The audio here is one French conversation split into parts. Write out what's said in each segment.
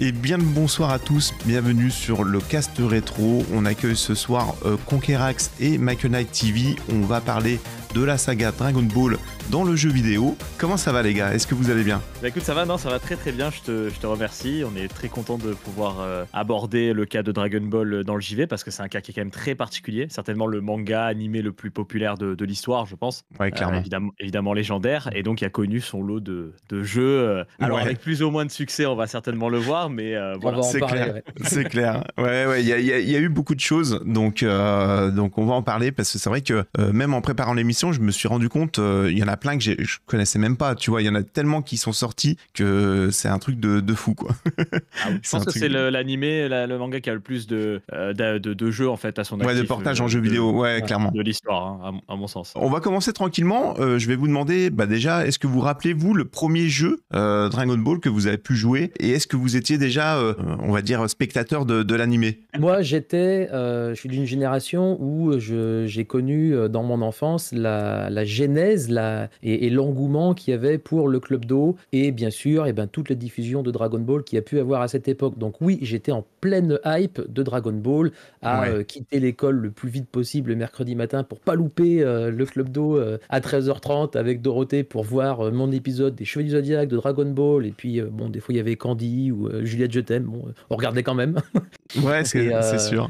Et bien bonsoir à tous, bienvenue sur le cast rétro. On accueille ce soir euh, Conquerax et Michael TV. On va parler de la saga Dragon Ball dans le jeu vidéo. Comment ça va les gars Est-ce que vous allez bien bah, écoute, ça va, non, ça va très très bien, je te, je te remercie. On est très content de pouvoir euh, aborder le cas de Dragon Ball euh, dans le JV parce que c'est un cas qui est quand même très particulier. Certainement le manga animé le plus populaire de, l'histoire, je pense. Ouais, clairement. Euh, évidemment, évidemment, légendaire et donc il a connu son lot de, de jeux. Alors avec plus ou moins de succès, on va certainement le voir, mais voilà. C'est clair. C'est clair. Ouais, ouais, il y, y, a eu beaucoup de choses, donc, donc on va en parler parce que c'est vrai que même en préparant l'émission, je me suis rendu compte, il y en a plein que je connaissais même pas. Tu vois, il y en a tellement qui sont sortis que c'est un truc de, de fou, quoi. Ah je pense que c'est l'anime, l'animé, le manga qui a le plus de, euh, de, jeux en fait à son actif. Ouais, de portage euh, en jeu vidéo, ouais, clairement. De l'histoire, hein, à, mon sens. On va commencer tranquillement. Euh, je vais vous demander, bah déjà, est-ce que vous rappelez-vous le premier jeu Dragon Ball que vous avez pu jouer et est-ce que vous étiez déjà, on va dire, spectateur de, de l'animé Moi, j'étais, je suis d'une génération où j'ai connu dans mon enfance la, la genèse, la euh, et, l'engouement qu'il y avait pour le club d'eau et bien sûr et eh ben, toute la diffusion de Dragon Ball qu'il y a pu avoir à cette époque. Donc oui, j'étais en pleine hype de Dragon Ball à euh, quitter l'école le plus vite possible le mercredi matin pour pas louper euh, le club d'eau à 13h30 avec Dorothée pour voir mon épisode des Chevaliers du Zodiac de Dragon Ball et puis bon des fois il y avait Candy ou Juliette je t'aime bon on regardait quand même. Ouais, c'est sûr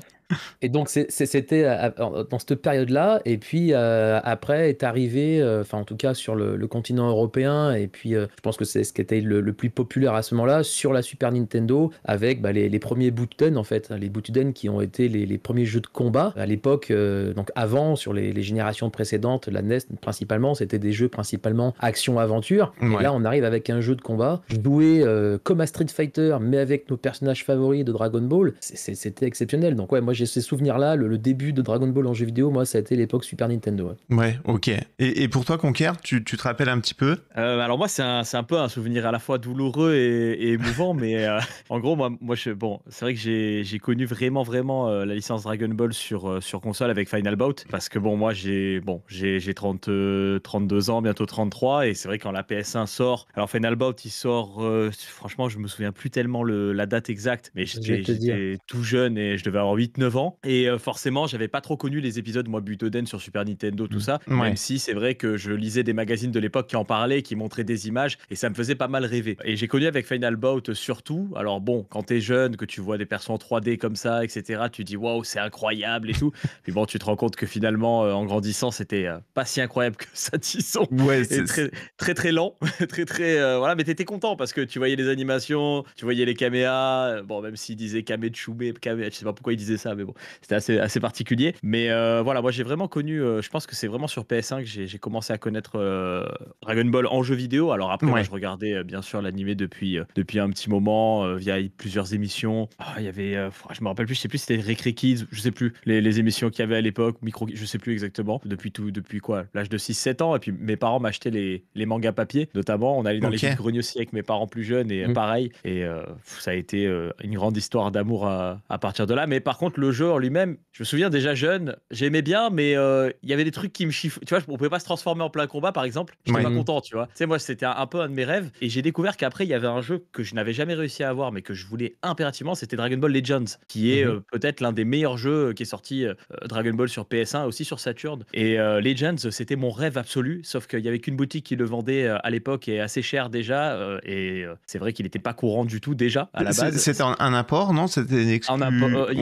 et donc, c'était euh, dans cette période-là. Et puis, euh, après, est arrivé, euh, enfin, en tout cas, sur le, continent européen. Et puis, je pense que c'est ce qui était le, plus populaire à ce moment-là, sur la Super Nintendo, avec bah, les, premiers Butuden, en fait. Les Butuden qui ont été les, premiers jeux de combat. À l'époque, donc avant, sur les, générations précédentes, la NES, principalement, c'était des jeux principalement action-aventure. Et là, on arrive avec un jeu de combat doué comme à Street Fighter, mais avec nos personnages favoris de Dragon Ball. C'était exceptionnel. Donc, ouais, moi, j'ai ces souvenirs-là. Le, début de Dragon Ball en jeu vidéo, moi, ça a été l'époque Super Nintendo. Ouais, ok. Et, pour toi, Conquer, tu, tu, te rappelles un petit peu euh, Alors, moi, c'est un, un, peu un souvenir à la fois douloureux et, émouvant, mais euh, en gros, moi, moi je, bon, c'est vrai que j'ai connu vraiment, vraiment euh, la licence Dragon Ball sur, sur console avec Final Bout, parce que bon, moi, j'ai bon, j'ai 32 ans, bientôt 33, et c'est vrai quand la PS1 sort, alors Final Bout, il sort, franchement, je me souviens plus tellement le, la date exacte, mais j'étais tout jeune et je devais avoir 8-9 ans et euh, forcément j'avais pas trop connu les épisodes moi Butoden sur Super Nintendo tout mm. ça même si c'est vrai que je lisais des magazines de l'époque qui en parlaient qui montraient des images et ça me faisait pas mal rêver et j'ai connu avec Final Bout euh, surtout alors bon quand t'es jeune que tu vois des persos en 3D comme ça etc tu dis waouh c'est incroyable et tout puis bon tu te rends compte que finalement euh, en grandissant c'était pas si incroyable que ça disons ouais, c'est très, très, lent très très voilà mais t'étais content parce que tu voyais les animations tu voyais les caméas bon même s'il disait Kame Chumé, je sais pas pourquoi il disait ça mais bon, c'était assez, assez particulier. Mais euh, voilà, moi j'ai vraiment connu, euh, je pense que c'est vraiment sur PS1 que j'ai commencé à connaître euh, Dragon Ball en jeu vidéo. Alors après, moi, je regardais bien sûr l'animé depuis, depuis un petit moment, via plusieurs émissions. Ah, il y avait, je me rappelle plus, je sais plus c'était Recre Kids, je sais plus, les, les émissions qu'il y avait à l'époque, Micro, je sais plus exactement, depuis, tout, depuis quoi, l'âge de 6-7 ans. Et puis mes parents m'achetaient les, les mangas papier, notamment. On allait dans les greniers aussi avec mes parents plus jeunes et mm. pareil. Et ça a été une grande histoire d'amour à, à partir de là. Mais par contre, le le jeu en lui-même, je me souviens déjà jeune, j'aimais bien, mais euh, il y avait des trucs qui me chiffraient Tu vois, on pouvait pas se transformer en plein combat, par exemple. je suis pas mhm. content, tu vois. C'est moi, c'était un, peu un de mes rêves. Et j'ai découvert qu'après, il y avait un jeu que je n'avais jamais réussi à avoir, mais que je voulais impérativement, c'était Dragon Ball Legends, qui est mhm. euh, peut-être l'un des meilleurs jeux euh, qui est sorti Dragon Ball sur PS1, aussi sur Saturn. Et Legends, c'était mon rêve absolu, sauf qu'il y avait qu'une boutique qui le vendait à l'époque et assez cher déjà. et c'est vrai qu'il n'était pas courant du tout déjà à la base. C'était un, apport, non C'était une exclu...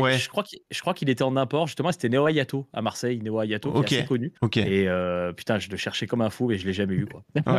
ouais. Je crois je crois qu'il était en import, justement, c'était Neo Ayato à Marseille, Neo Ayato qui est assez connu. Et euh, putain, je le cherchais comme un fou, mais je l'ai jamais eu. Quoi.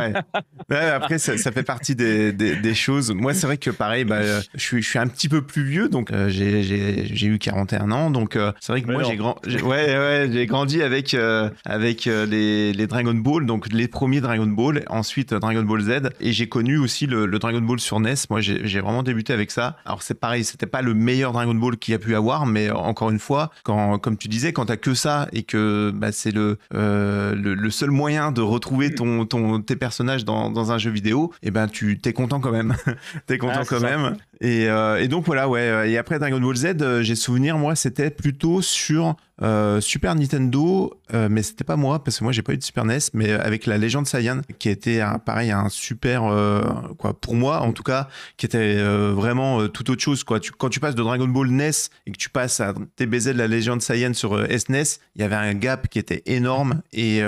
Ouais. après, ça, fait partie des, des, choses. Moi, c'est vrai que pareil, bah, euh, je, suis, je suis un petit peu plus vieux, donc euh, j'ai eu 41 ans, donc c'est vrai que moi, j'ai grand... ouais, grandi avec, avec les, les, Dragon Ball, donc les premiers Dragon Ball, ensuite Dragon Ball Z, et j'ai connu aussi le, Dragon Ball sur NES. Moi, j'ai vraiment débuté avec ça. Alors, c'est pareil, c'était pas le meilleur Dragon Ball qu'il y a pu avoir, mais encore une fois, quand, comme tu disais, quand t'as que ça et que bah, c'est euh, le, le, seul moyen de retrouver ton, ton, tes personnages dans, dans un jeu vidéo, et eh ben tu t'es content quand même. t'es content ah, quand même. Euh, et, donc voilà, ouais. Euh, et après Dragon Ball Z, j'ai souvenir, moi, c'était plutôt sur euh, super Nintendo, euh, mais c'était pas moi parce que moi j'ai pas eu de Super NES, mais avec la légende Saiyan qui était pareil un super euh, quoi pour moi en tout cas qui était vraiment tout autre chose quoi. quand tu passes de Dragon Ball NES et que tu passes à TBZ de la légende Saiyan sur SNES, e il y avait un gap qui était énorme et,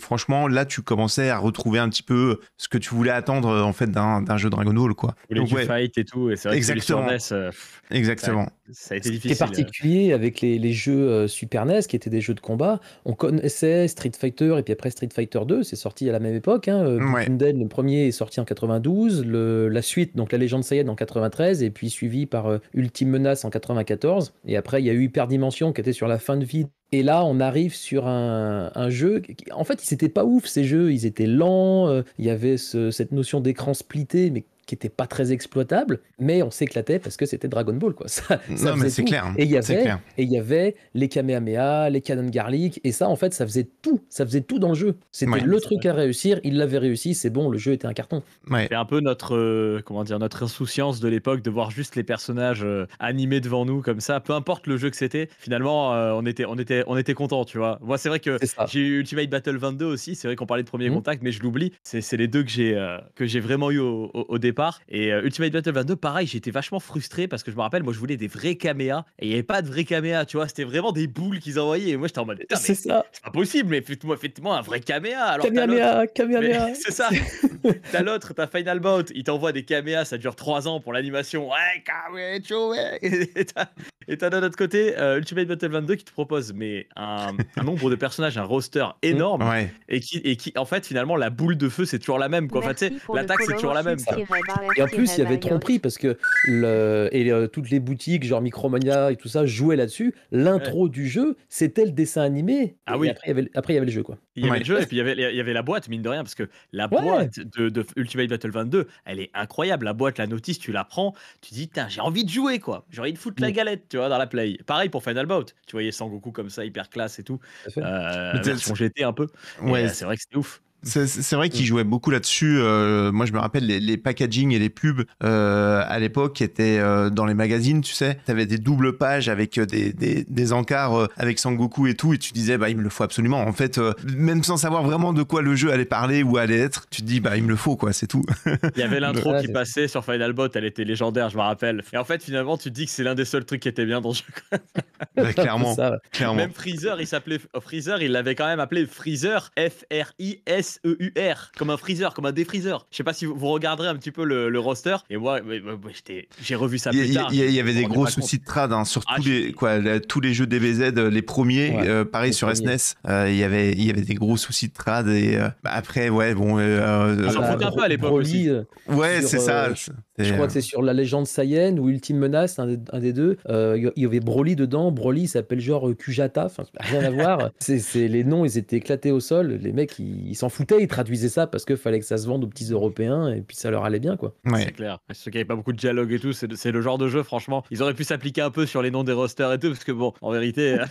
franchement là tu commençais à retrouver un petit peu ce que tu voulais attendre en fait d'un jeu Dragon Ball quoi. et tout et exactement. E exactement. Ça, a été difficile. particulier avec les jeux euh, Super NES, qui étaient des jeux de combat. On connaissait Street Fighter et puis après Street Fighter 2, c'est sorti à la même époque. Hein. Euh, le premier est sorti en 92, le, la suite, donc la légende Sayed en 93, et puis suivi par euh, Ultime Menace en 94. Et après, il y a eu Dimension qui était sur la fin de vie et là, on arrive sur un, un jeu. Qui, en fait, ils n'étaient pas ouf ces jeux. Ils étaient lents. il y avait cette notion d'écran splitté, mais qui n'était pas très exploitable, mais on s'éclatait parce que c'était Dragon Ball. Quoi. Ça, non, mais c'est hein. clair. Et il y avait les Kamehameha, les Canon Garlic, et ça, en fait, ça faisait tout. Ça faisait tout dans le jeu. C'était le truc à réussir. Il l'avait réussi, c'est bon, le jeu était un carton. C'est un peu notre, euh, comment dire, notre insouciance de l'époque de voir juste les personnages euh, animés devant nous comme ça, peu importe le jeu que c'était. Finalement, euh, on était, on était, on était content, tu vois. Moi, c'est vrai que j'ai eu Ultimate Battle 22 aussi. C'est vrai qu'on parlait de premier mhm. contact, mais je l'oublie. C'est les deux que j'ai j'ai vraiment eu au, au départ et euh, Ultimate Battle 22, pareil, j'étais vachement frustré parce que je me rappelle, moi, je voulais des vrais caméas et il n'y avait pas de vrais caméas, tu vois. C'était vraiment des boules qu'ils envoyaient. Et moi, j'étais en mode, c'est ça. C'est pas possible, mais faites-moi un vrai caméa. Alors, caméa, caméa. C'est ça. t'as l'autre, t'as Final Bout, il t'envoie des caméas, ça dure 3 ans pour l'animation. Ouais, caméa, Et t'as d'un autre côté euh, Ultimate Battle 22 qui te propose mais un, nombre de personnages, un roster énorme. Et, qui, et qui, en fait, finalement, la boule de feu, c'est toujours la même. Quoi. Enfin, l'attaque, c'est toujours la même. Et en plus, il y avait tromperie parce que le, et, toutes les boutiques, genre Micromania et tout ça, jouaient là-dessus. L'intro du jeu, c'était le dessin animé. Ah oui. Après il, y avait, le jeu, quoi. Il y avait le jeu et puis il y avait, la boîte, mine de rien, parce que la boîte de, Ultimate Battle 22, elle est incroyable. La boîte, la notice, tu la prends, tu dis, tiens, j'ai envie de jouer, quoi. J'ai envie de foutre la mm. galette, tu vois, dans la play. Pareil pour Final Bout. Tu voyais Sangoku comme ça, hyper classe et tout. Euh, sont GT un peu. Ouais, euh, c'est vrai que c'est ouf. C'est vrai qu'il mm. jouait beaucoup là-dessus. Euh, moi, je me rappelle les, les packagings et les pubs euh, à l'époque étaient euh, dans les magazines, tu sais. T'avais des doubles pages avec des, encarts avec Sangoku et tout, et tu disais, bah, il me le faut absolument. En fait, même sans savoir vraiment de quoi le jeu allait parler ou allait être, tu te dis, bah, il me le faut, quoi, c'est tout. Il y avait l'intro qui passait sur Final Bot, elle était légendaire, je me rappelle. Et en fait, finalement, tu te dis que c'est l'un des seuls trucs qui était bien dans le jeu. Bah, clairement, Même Freezer, il s'appelait Freezer, il l'avait quand même appelé Freezer, F-R-I-S e s e u r comme un freezer, comme un défreezer. Je sais pas si vous, regarderez un petit peu le, roster. Et moi, j'ai revu ça plus tard. Il y, avait des gros soucis de trad hein, sur ah, tous, les, quoi, tous les jeux DBZ, euh, les premiers. Euh, pareil sur SNES, e euh, y il y avait des gros soucis de trad. Et bah, après, ouais, bon. on s'en foutait un peu à l'époque aussi. ouais, c'est ça. Je crois que c'est sur la légende Saiyan ou Ultime Menace, un des, deux. Il y avait Broly dedans. Broly s'appelle genre Kujata. rien à voir. C'est les noms, ils étaient éclatés au sol. Les mecs, ils s'en foutaient, ils traduisaient ça parce que fallait que ça se vende aux petits Européens et puis ça leur allait bien, quoi. C'est clair. Ceux qui n'avaient avait pas beaucoup de dialogue et tout, c'est le genre de jeu, franchement. Ils auraient pu s'appliquer un peu sur les noms des rosters et tout, parce que bon, en vérité.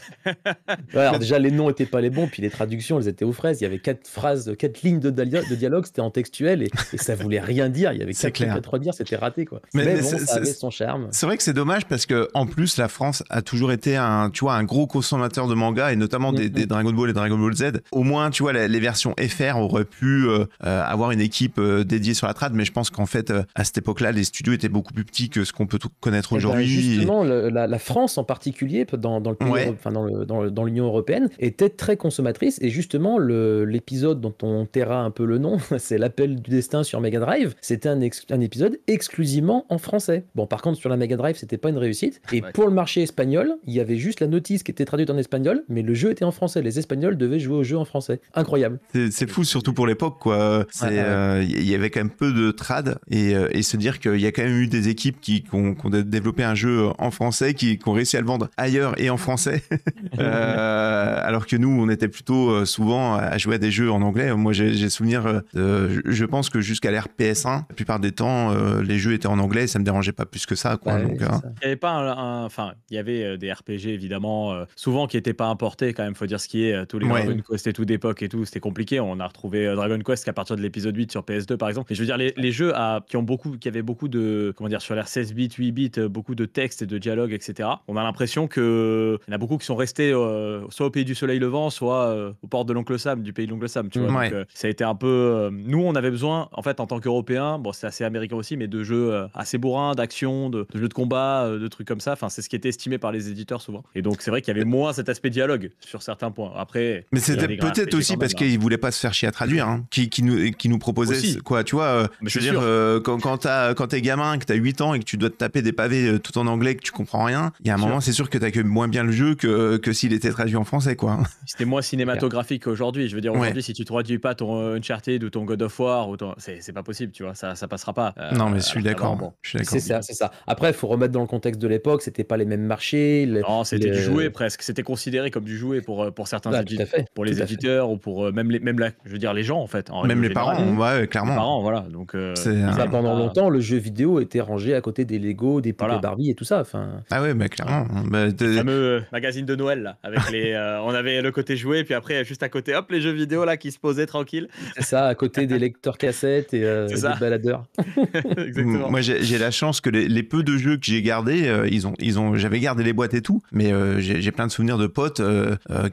Euh, alors déjà, les noms n'étaient pas les bons, puis les traductions, elles étaient aux fraises. Il y avait quatre phrases, quatre lignes de, dialogue, c'était en textuel et, ça voulait rien dire. Il y avait quatre clair. trois dire, c'était raté, quoi. Mais, bon, ça avait son charme. C'est vrai que c'est dommage parce que, en plus, la France a toujours été un, tu vois, un gros consommateur de manga et notamment mm, mm. des, Dragon Ball et Dragon Ball Z. Au moins, tu vois, les, les versions FR aurait pu euh, euh, avoir une équipe euh, dédiée sur la trad, mais je pense qu'en fait, à cette époque-là, les studios étaient beaucoup plus petits que ce qu'on peut tout connaître eh ben, aujourd'hui. justement, la, France en particulier, dans, l'Union le, dans européenne, était très consommatrice. Et justement, l'épisode dont on taira un peu le nom, c'est l'appel du destin sur Mega Drive. C'était un, un, épisode exclusivement en français. Bon, par contre, sur la Mega Drive, c'était pas une réussite. Et pour le marché espagnol, il y avait juste la notice qui était traduite en espagnol, mais le jeu était en français. Les Espagnols devaient jouer au jeu en français. Incroyable. C'est fou surtout pour l'époque, quoi. Il euh, y avait quand même peu de trad euh, et, se dire qu'il y a quand même eu des équipes qui, ont, développé un jeu en français, qui, ont réussi à le vendre ailleurs et en français. Euh, alors que nous, on était plutôt souvent à jouer à des jeux en anglais. Moi, j'ai souvenir, je pense que jusqu'à l'ère PS1, la plupart des temps, les jeux étaient en anglais et ça me dérangeait pas plus que ça, quoi. donc, hein. Il y avait pas un, enfin, il y avait des RPG évidemment, souvent qui n'étaient pas importés quand même. Faut dire ce qui est. Tous les ouais. c'était tout d'époque et tout, c'était compliqué. On a trouver euh, Dragon Quest qu'à partir de l'épisode 8 sur PS2 par exemple. Et je veux dire, les, jeux à, qui ont beaucoup, qui avaient beaucoup de, comment dire, sur l'air 16 bits, 8 bits, euh, beaucoup de textes et de dialogues, etc. On a l'impression que euh, il y en a beaucoup qui sont restés soit au pays du soleil levant, soit au aux portes de l'oncle Sam, du pays de l'oncle Sam. Tu vois, mm. ça a été un peu. nous, on avait besoin, en fait, en tant qu'Européens, bon, c'est assez américain aussi, mais de jeux assez bourrins, d'action, de, de, jeux de combat, de trucs comme ça. Enfin, c'est ce qui était estimé par les éditeurs souvent. Et donc, c'est vrai qu'il y avait moins cet aspect dialogue sur certains points. Après, mais c'était peut-être aussi parce hein. qu'ils voulaient pas se faire chier à traduire, hein. qui, qui, nous, proposait quoi, tu vois. Euh, je veux dire, euh, quand, quand t'es gamin, que t'as 8 ans et que tu dois te taper des pavés euh, tout en anglais, que tu comprends rien, il y a un moment, c'est sûr que que moins bien le jeu que, s'il était traduit en français, quoi. C'était moins cinématographique aujourd'hui. Je veux dire, aujourd'hui, si tu traduis pas ton Uncharted ou ton God of War, ton... c'est, pas possible, tu vois, ça, ça passera pas. non, mais je suis d'accord. Bon. Je C'est ça, Après, il faut remettre dans le contexte de l'époque, c'était pas les mêmes marchés. Les... non, c'était du jouet presque. C'était considéré comme du jouet pour, pour certains éditeurs, pour les éditeurs ou pour même, les, même la, dire les gens en fait. Même les parents, ouais, clairement. Les parents, voilà. Donc, euh, pendant euh, longtemps, le jeu vidéo était rangé à côté des Lego, des poupées Barbie et tout ça. Enfin. Ah ouais, mais clairement. Bah, le fameux euh, magazine de Noël avec les, on avait le côté jouet, puis après juste à côté, hop, les jeux vidéo là qui se posaient tranquille. C'est ça, à côté des lecteurs cassettes et des baladeurs. Exactement. Moi, j'ai la chance que les, peu de jeux que j'ai gardés, ils ont, ils ont, j'avais gardé les boîtes et tout, mais j'ai plein de souvenirs de potes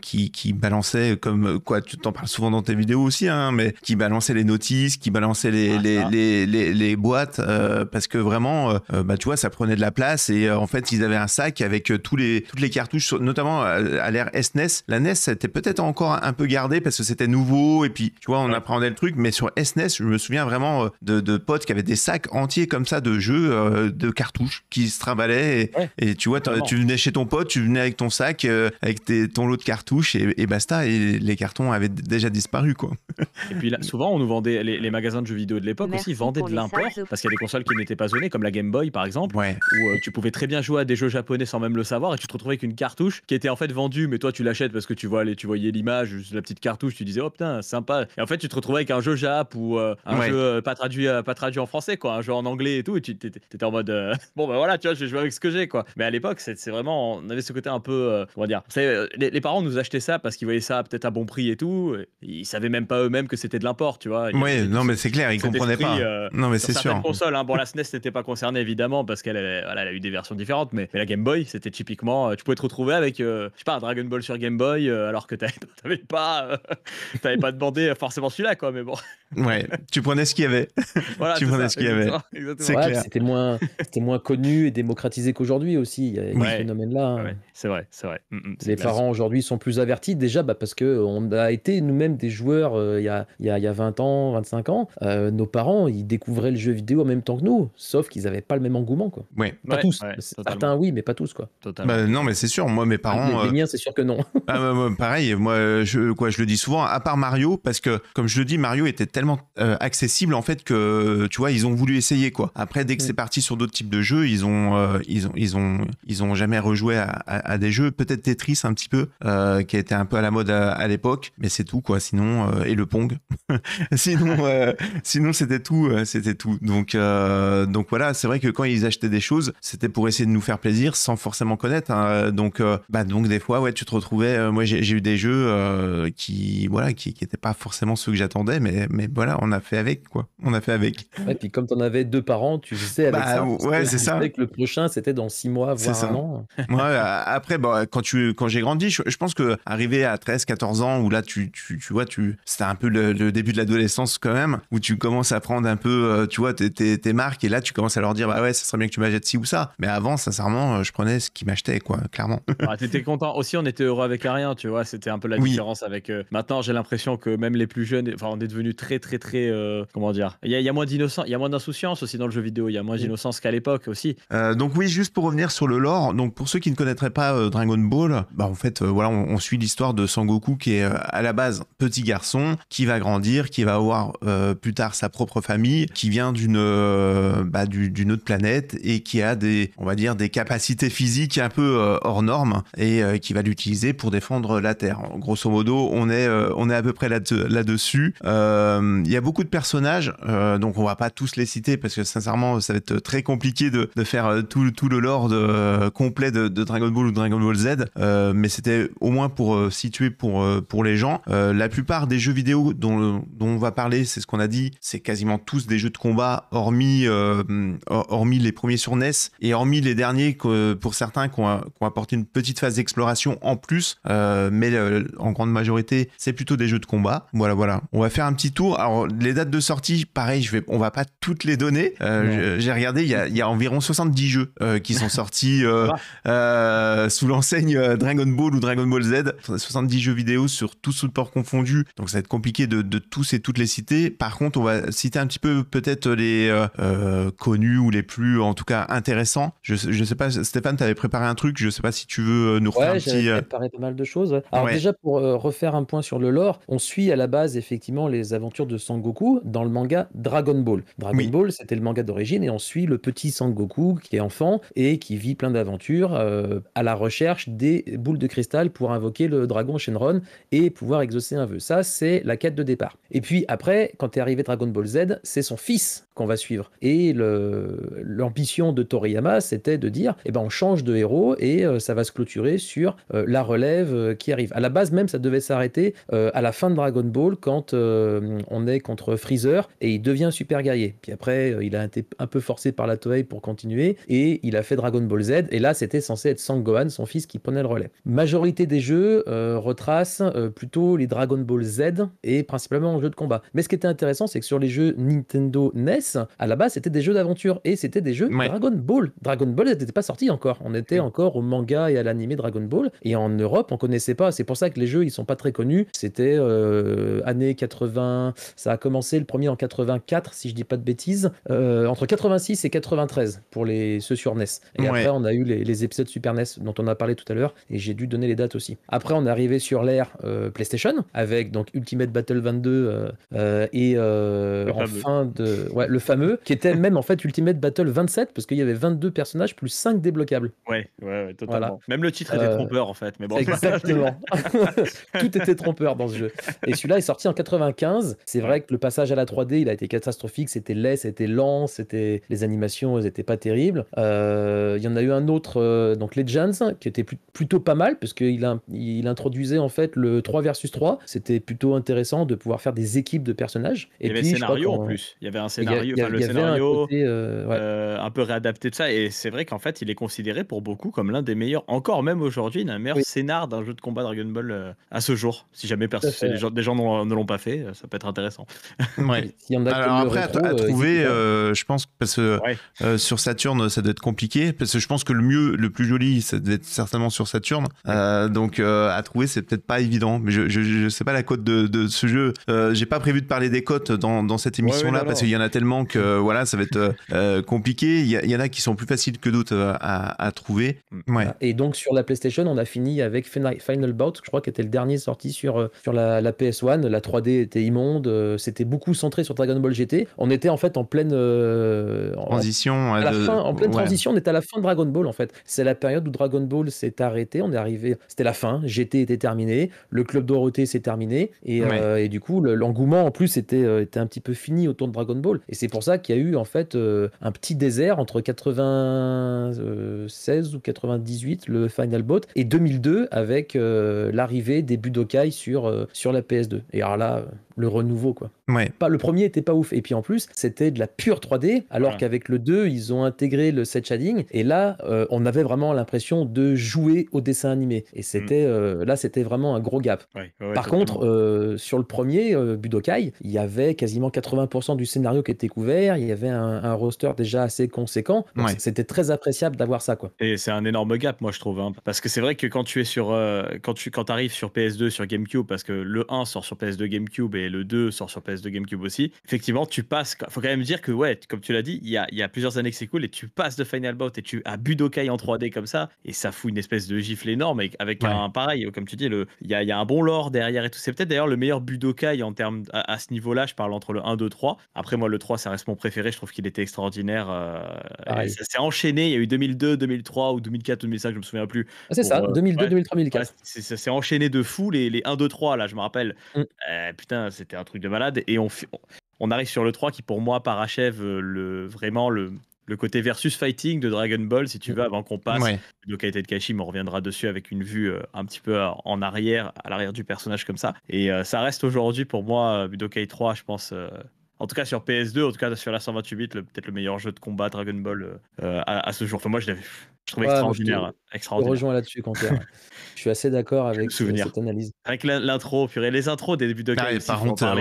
qui, qui balançaient comme quoi, tu t'en parles souvent dans tes vidéos aussi, hein, mais qui balançaient les notices, qui balançaient les, les, les, les, boîtes, euh, parce que vraiment, euh, euh, bah, tu vois, ça prenait de la place et en fait, ils avaient un sac avec tous les, toutes les cartouches, notamment à l'ère SNES. E la NES, c'était peut-être encore un peu gardé parce que c'était nouveau et puis, tu vois, on apprenait le truc, mais sur SNES, e je me souviens vraiment de, de potes qui avaient des sacs entiers comme ça de jeux, de cartouches qui se trimbalaient et, tu vois, tu venais chez ton pote, tu venais avec ton sac, avec ton lot de cartouches et basta, et les cartons avaient déjà disparu, quoi. Et puis là, souvent, on nous vendait, les, magasins de jeux vidéo de l'époque aussi vendaient de l'import, parce qu'il y a des consoles qui n'étaient pas zonées, comme la Game Boy par exemple, où euh, tu pouvais très bien jouer à des jeux japonais sans même le savoir, et tu te retrouvais avec une cartouche qui était en fait vendue, mais toi tu l'achètes parce que tu, vois, les, tu voyais l'image, la petite cartouche, tu disais, oh putain, sympa. Et en fait, tu te retrouvais avec un jeu Jap ou euh, un jeu euh, pas, traduit, pas traduit en français, quoi, un jeu en anglais et tout, et tu étais en mode, bon ben voilà, tu vois, je vais jouer avec ce que j'ai, quoi. Mais à l'époque, c'est vraiment, on avait ce côté un peu, on va dire, les, les, parents nous achetaient ça parce qu'ils voyaient ça peut-être à bon prix et tout, ils savaient même pas eux-mêmes que c'était de l'import, tu vois. Oui, non, mais c'est clair, ils comprenaient pas. Euh, non, mais c'est sûr. Hein. Bon, la SNES e n'était pas concernée évidemment parce qu'elle elle a eu des versions différentes, mais, mais la Game Boy, c'était typiquement, euh, tu pouvais te retrouver avec, euh, je sais pas, un Dragon Ball sur Game Boy alors que t'avais pas, t'avais pas demandé forcément celui-là, quoi. Mais bon. ouais, tu prenais ce qu'il y avait. tu prenais ce qu'il y avait. C'est clair. C'était moins, moins connu et démocratisé qu'aujourd'hui aussi. Il y a ce phénomène-là. Hein. C'est vrai, c'est vrai. Mm, mm, les parents aujourd'hui sont plus avertis déjà, bah, parce que on a été nous-mêmes des joueurs euh, il y, a, y a, y a 20 ans, 25 ans, euh, nos parents, ils découvraient le jeu vidéo en même temps que nous, sauf qu'ils n'avaient pas le même engouement. Quoi. Oui, Pas tous. Certains, oui, mais pas tous. Quoi. Bah, non, mais c'est sûr. Moi, mes parents. les euh, miens, c'est sûr que non. Ah, pareil, moi, je, quoi, je le dis souvent, à part Mario, parce que, comme je le dis, Mario était tellement accessible, en fait, que, tu vois, ils ont voulu essayer, quoi. Après, dès que mm. c'est parti sur d'autres types de jeux, ils ont, ils ont, ils ont, ils ont jamais rejoué à, des jeux. Peut-être Tetris, un petit peu, qui était un peu à la mode à, à l'époque, mais c'est tout, quoi. Sinon, et le Pong. sinon, euh, sinon c'était tout, euh, c'était tout. Donc, euh, donc voilà, c'est vrai que quand ils achetaient des choses, c'était pour essayer de nous faire plaisir sans forcément connaître. Hein. Donc, bah, donc des fois, ouais, tu te retrouvais. moi, j'ai eu des jeux qui, voilà, qui n'étaient pas forcément ceux que j'attendais, mais, mais voilà, on a fait avec, quoi. On a fait avec. Et puis comme en avais deux parents tu sais avec bah, Ouais, c'est ça. Que le prochain, c'était dans six mois, voire un an. Ouais, après, bah, quand, tu, quand j'ai grandi, je, pense que arrivé à 13, 14 ans, où là, tu, tu, tu vois, tu, c'était un peu le, début de l'adolescence quand même, où tu commences à prendre un peu, euh, tu vois, tes, marques, et là, tu commences à leur dire, bah ouais, ça serait bien que tu m'achètes ci ou ça. Mais avant, sincèrement, euh, je prenais ce qu'ils m'achetaient, quoi, clairement. Ah, t'étais content. Aussi, on était heureux avec rien, tu vois, c'était un peu la différence avec. Euh, maintenant, j'ai l'impression que même les plus jeunes, enfin, on est devenu très, très, très. comment dire Il y, a, moins d'innocence, il y a moins d'insouciance aussi dans le jeu vidéo, il y a moins d'innocence qu'à l'époque aussi. donc, oui, juste pour revenir sur le lore, donc pour ceux qui ne connaîtraient pas Dragon Ball, bah en fait, voilà, on, on suit l'histoire de Sangoku qui est à la base petit garçon qui va grandir, qui va avoir euh, plus tard sa propre famille, qui vient d'une euh, bah, d'une autre planète et qui a des, on va dire, des capacités physiques un peu euh, hors normes et qui va l'utiliser pour défendre la Terre. Grosso modo, on est, on est à peu près là-dessus. Il y a beaucoup de personnages, donc on va pas tous les citer parce que sincèrement, ça va être très compliqué de, faire tout, tout le lore complet de, de, Dragon Ball ou Dragon Ball Z, mais c'était au moins pour situer pour, pour les gens. la plupart des jeux vidéo dont, on va parler, c'est ce qu'on a dit, c'est quasiment tous des jeux de combat, hormis, euh, hormis les premiers sur NES et hormis les derniers que, pour certains qui ont, apporté une petite phase d'exploration en plus. Euh, mais euh, en grande majorité, c'est plutôt des jeux de combat. Voilà, voilà. On va faire un petit tour. Alors, les dates de sortie, pareil, je vais, on va pas toutes les donner. J'ai regardé, il y a, environ 70 jeux qui sont sortis ah. sous l'enseigne Dragon Ball ou Dragon Ball Z. 70 jeux vidéo sur tous supports confondus. Donc, ça compliqué de, tous et toutes les citer. Par contre, on va citer un petit peu peut-être les euh, euh, connus ou les plus, en tout cas, intéressants. Je, sais pas, Stéphane, tu avais préparé un truc. Je sais pas si tu veux euh, nous refaire un petit. préparé pas mal de choses. Alors, déjà, pour refaire un point sur le lore, on suit à la base effectivement les aventures de Sangoku dans le manga Dragon Ball. Dragon Ball, c'était le manga d'origine et on suit le petit Sangoku qui est enfant et qui vit plein d'aventures à la recherche des boules de cristal pour invoquer le dragon Shenron et pouvoir exaucer un vœu. Ça, c'est c'est la quête de départ. Et puis après, quand est arrivé Dragon Ball Z, c'est son fils qu'on va suivre. Et l'ambition de Toriyama, c'était de dire, eh ben, on change de héros et euh, ça va se clôturer sur euh, la relève euh, qui arrive. À la base même, ça devait s'arrêter à la fin de Dragon Ball quand on est contre Freezer et il devient super guerrier. Puis après, il a été un peu forcé par la Toei pour continuer et il a fait Dragon Ball Z. Et là, c'était censé être Sangohan, son fils, qui prenait le relais. Majorité des jeux retracent plutôt les Dragon Ball Z et principalement en jeu de combat. Mais ce qui était intéressant, c'est que sur les jeux Nintendo NES, E à la base, c'était des jeux d'aventure et c'était des jeux Dragon Ball. Dragon Ball n'était pas sorti encore. On était mm. encore au manga et à l'animé Dragon Ball. Et en Europe, on connaissait pas. C'est pour ça que les jeux, ils sont pas très connus. C'était euh, années 80. Ça a commencé le premier en 84, si je dis pas de bêtises. Euh, entre 86 et 93 pour les ceux sur NES. Et après, on a eu les, épisodes Super NES dont on a parlé tout à l'heure. Et j'ai dû donner les dates aussi. Après, on est arrivé sur l'ère euh, PlayStation avec donc Ultimate Battle 22 euh, et en fin de ouais, le fameux, qui était même en fait Ultimate Battle 27, parce qu'il y avait 22 personnages plus 5 débloquables. Ouais, ouais, totalement. Même le titre était euh, trompeur en fait. Mais bon, exactement. Tout était trompeur dans ce jeu. Et celui-là est sorti en 95. C'est vrai que le passage à la 3D, il a été catastrophique. C'était laid, c'était lent, c'était les animations, elles étaient pas terribles. Euh, il y en a eu un autre, donc euh, donc Legends, qui était plutôt pas mal, parce qu'il a... il introduisait en fait le 3 versus 3. C'était plutôt intéressant de pouvoir faire des équipes de personnages. Et il y avait scénario en plus. Il y avait un scénario le scénario un, peu réadapté de ça. Et c'est vrai qu'en fait, il est considéré pour beaucoup comme l'un des meilleurs, encore même aujourd'hui, d'un meilleur scénar d'un jeu de combat Dragon Ball euh, à ce jour. Si jamais personne, gens, des gens ne l'ont pas fait, euh, ça peut être intéressant. en a après, à, euh, trouver, je pense, parce que sur Saturne, ça doit être compliqué. Parce que je pense que le mieux, le plus joli, ça doit être certainement sur Saturne. donc à trouver, c'est peut-être pas évident. Mais je, sais pas la cote de, de ce jeu. J'ai pas prévu de parler des cotes dans, dans cette émission-là parce qu'il y en a tellement donc que voilà, ça va être euh, euh, compliqué. Il y, en a qui sont plus faciles que d'autres euh, à, trouver. Mm. Et donc sur la PlayStation, on a fini avec Final Bout, je crois qui était le dernier sorti sur, sur la, PS1. La 3D était immonde, c'était beaucoup centré sur Dragon Ball GT. On était en fait en pleine transition. en pleine transition, on était à la fin de Dragon Ball en fait. C'est la période où Dragon Ball s'est arrêté. On est arrivé, c'était la fin. GT était terminé, le club Dorothée s'est terminé et, et, du coup l'engouement en plus était, était un petit peu fini autour de Dragon Ball. Et c'est pour ça qu'il y a eu en fait euh, un petit désert entre 96 ou 98, le Final bot et 2002 avec euh, l'arrivée des Budokai sur, euh, sur la PS2. Et alors là, le renouveau quoi. Ouais. Pas, le premier était pas ouf. Et puis en plus, c'était de la pure 3D, alors qu'avec le 2, ils ont intégré le set shading. Et là, on avait vraiment l'impression de jouer au dessin animé. Et c'était mm. là, c'était vraiment un gros gap. Par contre, sur le premier, Budokai, il y avait quasiment 80% du scénario qui était ouvert, il y avait un, roster déjà assez conséquent. C'était très appréciable d'avoir ça. Quoi. Et c'est un énorme gap, moi, je trouve. Hein. Parce que c'est vrai que quand tu es sur. Euh, quand tu quand arrives sur PS2, sur GameCube, parce que le 1 sort sur PS2 GameCube et le 2 sort sur PS2 GameCube aussi, effectivement, tu passes. Faut quand même dire que, ouais, comme tu l'as dit, il y a, plusieurs années que c'est cool et tu passes de Final Bout et tu as Budokai en 3D comme ça. Et ça fout une espèce de gifle énorme et avec un pareil, comme tu dis, il y a, un bon lore derrière et tout. C'est peut-être d'ailleurs le meilleur Budokai en termes à ce niveau-là. Je parle entre le 1, 2, 3. Après, moi, le 3, ça reste mon préféré. Je trouve qu'il était extraordinaire. C'est euh, ça s'est enchaîné. Il y a eu 2002, 2003 ou 2004, 2005, je me souviens plus. Ah, c'est ça, 2002, 2003, 2004. C'est ça s'est enchaîné de fou. Les, les, 1, 2, 3, là, je me rappelle. Mmh. Eh, putain, c'était un truc de malade. Et on, on arrive sur le 3 qui, pour moi, parachève euh, le, vraiment le, le côté versus fighting de Dragon Ball, si tu mmh. veux, avant qu'on passe. Budokai Tenkaichi, de on reviendra dessus avec une vue euh, un petit peu en arrière, à l'arrière du personnage comme ça. Et ça reste aujourd'hui pour moi, Budokai 3, je pense, en tout cas sur PS2, en tout cas sur la 128 bits, peut-être le meilleur jeu de combat Dragon Ball euh, euh, à, ce jour. Enfin, moi, je l'avais, je trouve extraordinaire. Je rejoins là-dessus, Quentin. je suis assez d'accord avec euh, cette analyse. Avec l'intro, purée, les intros des débuts de ah, par contre,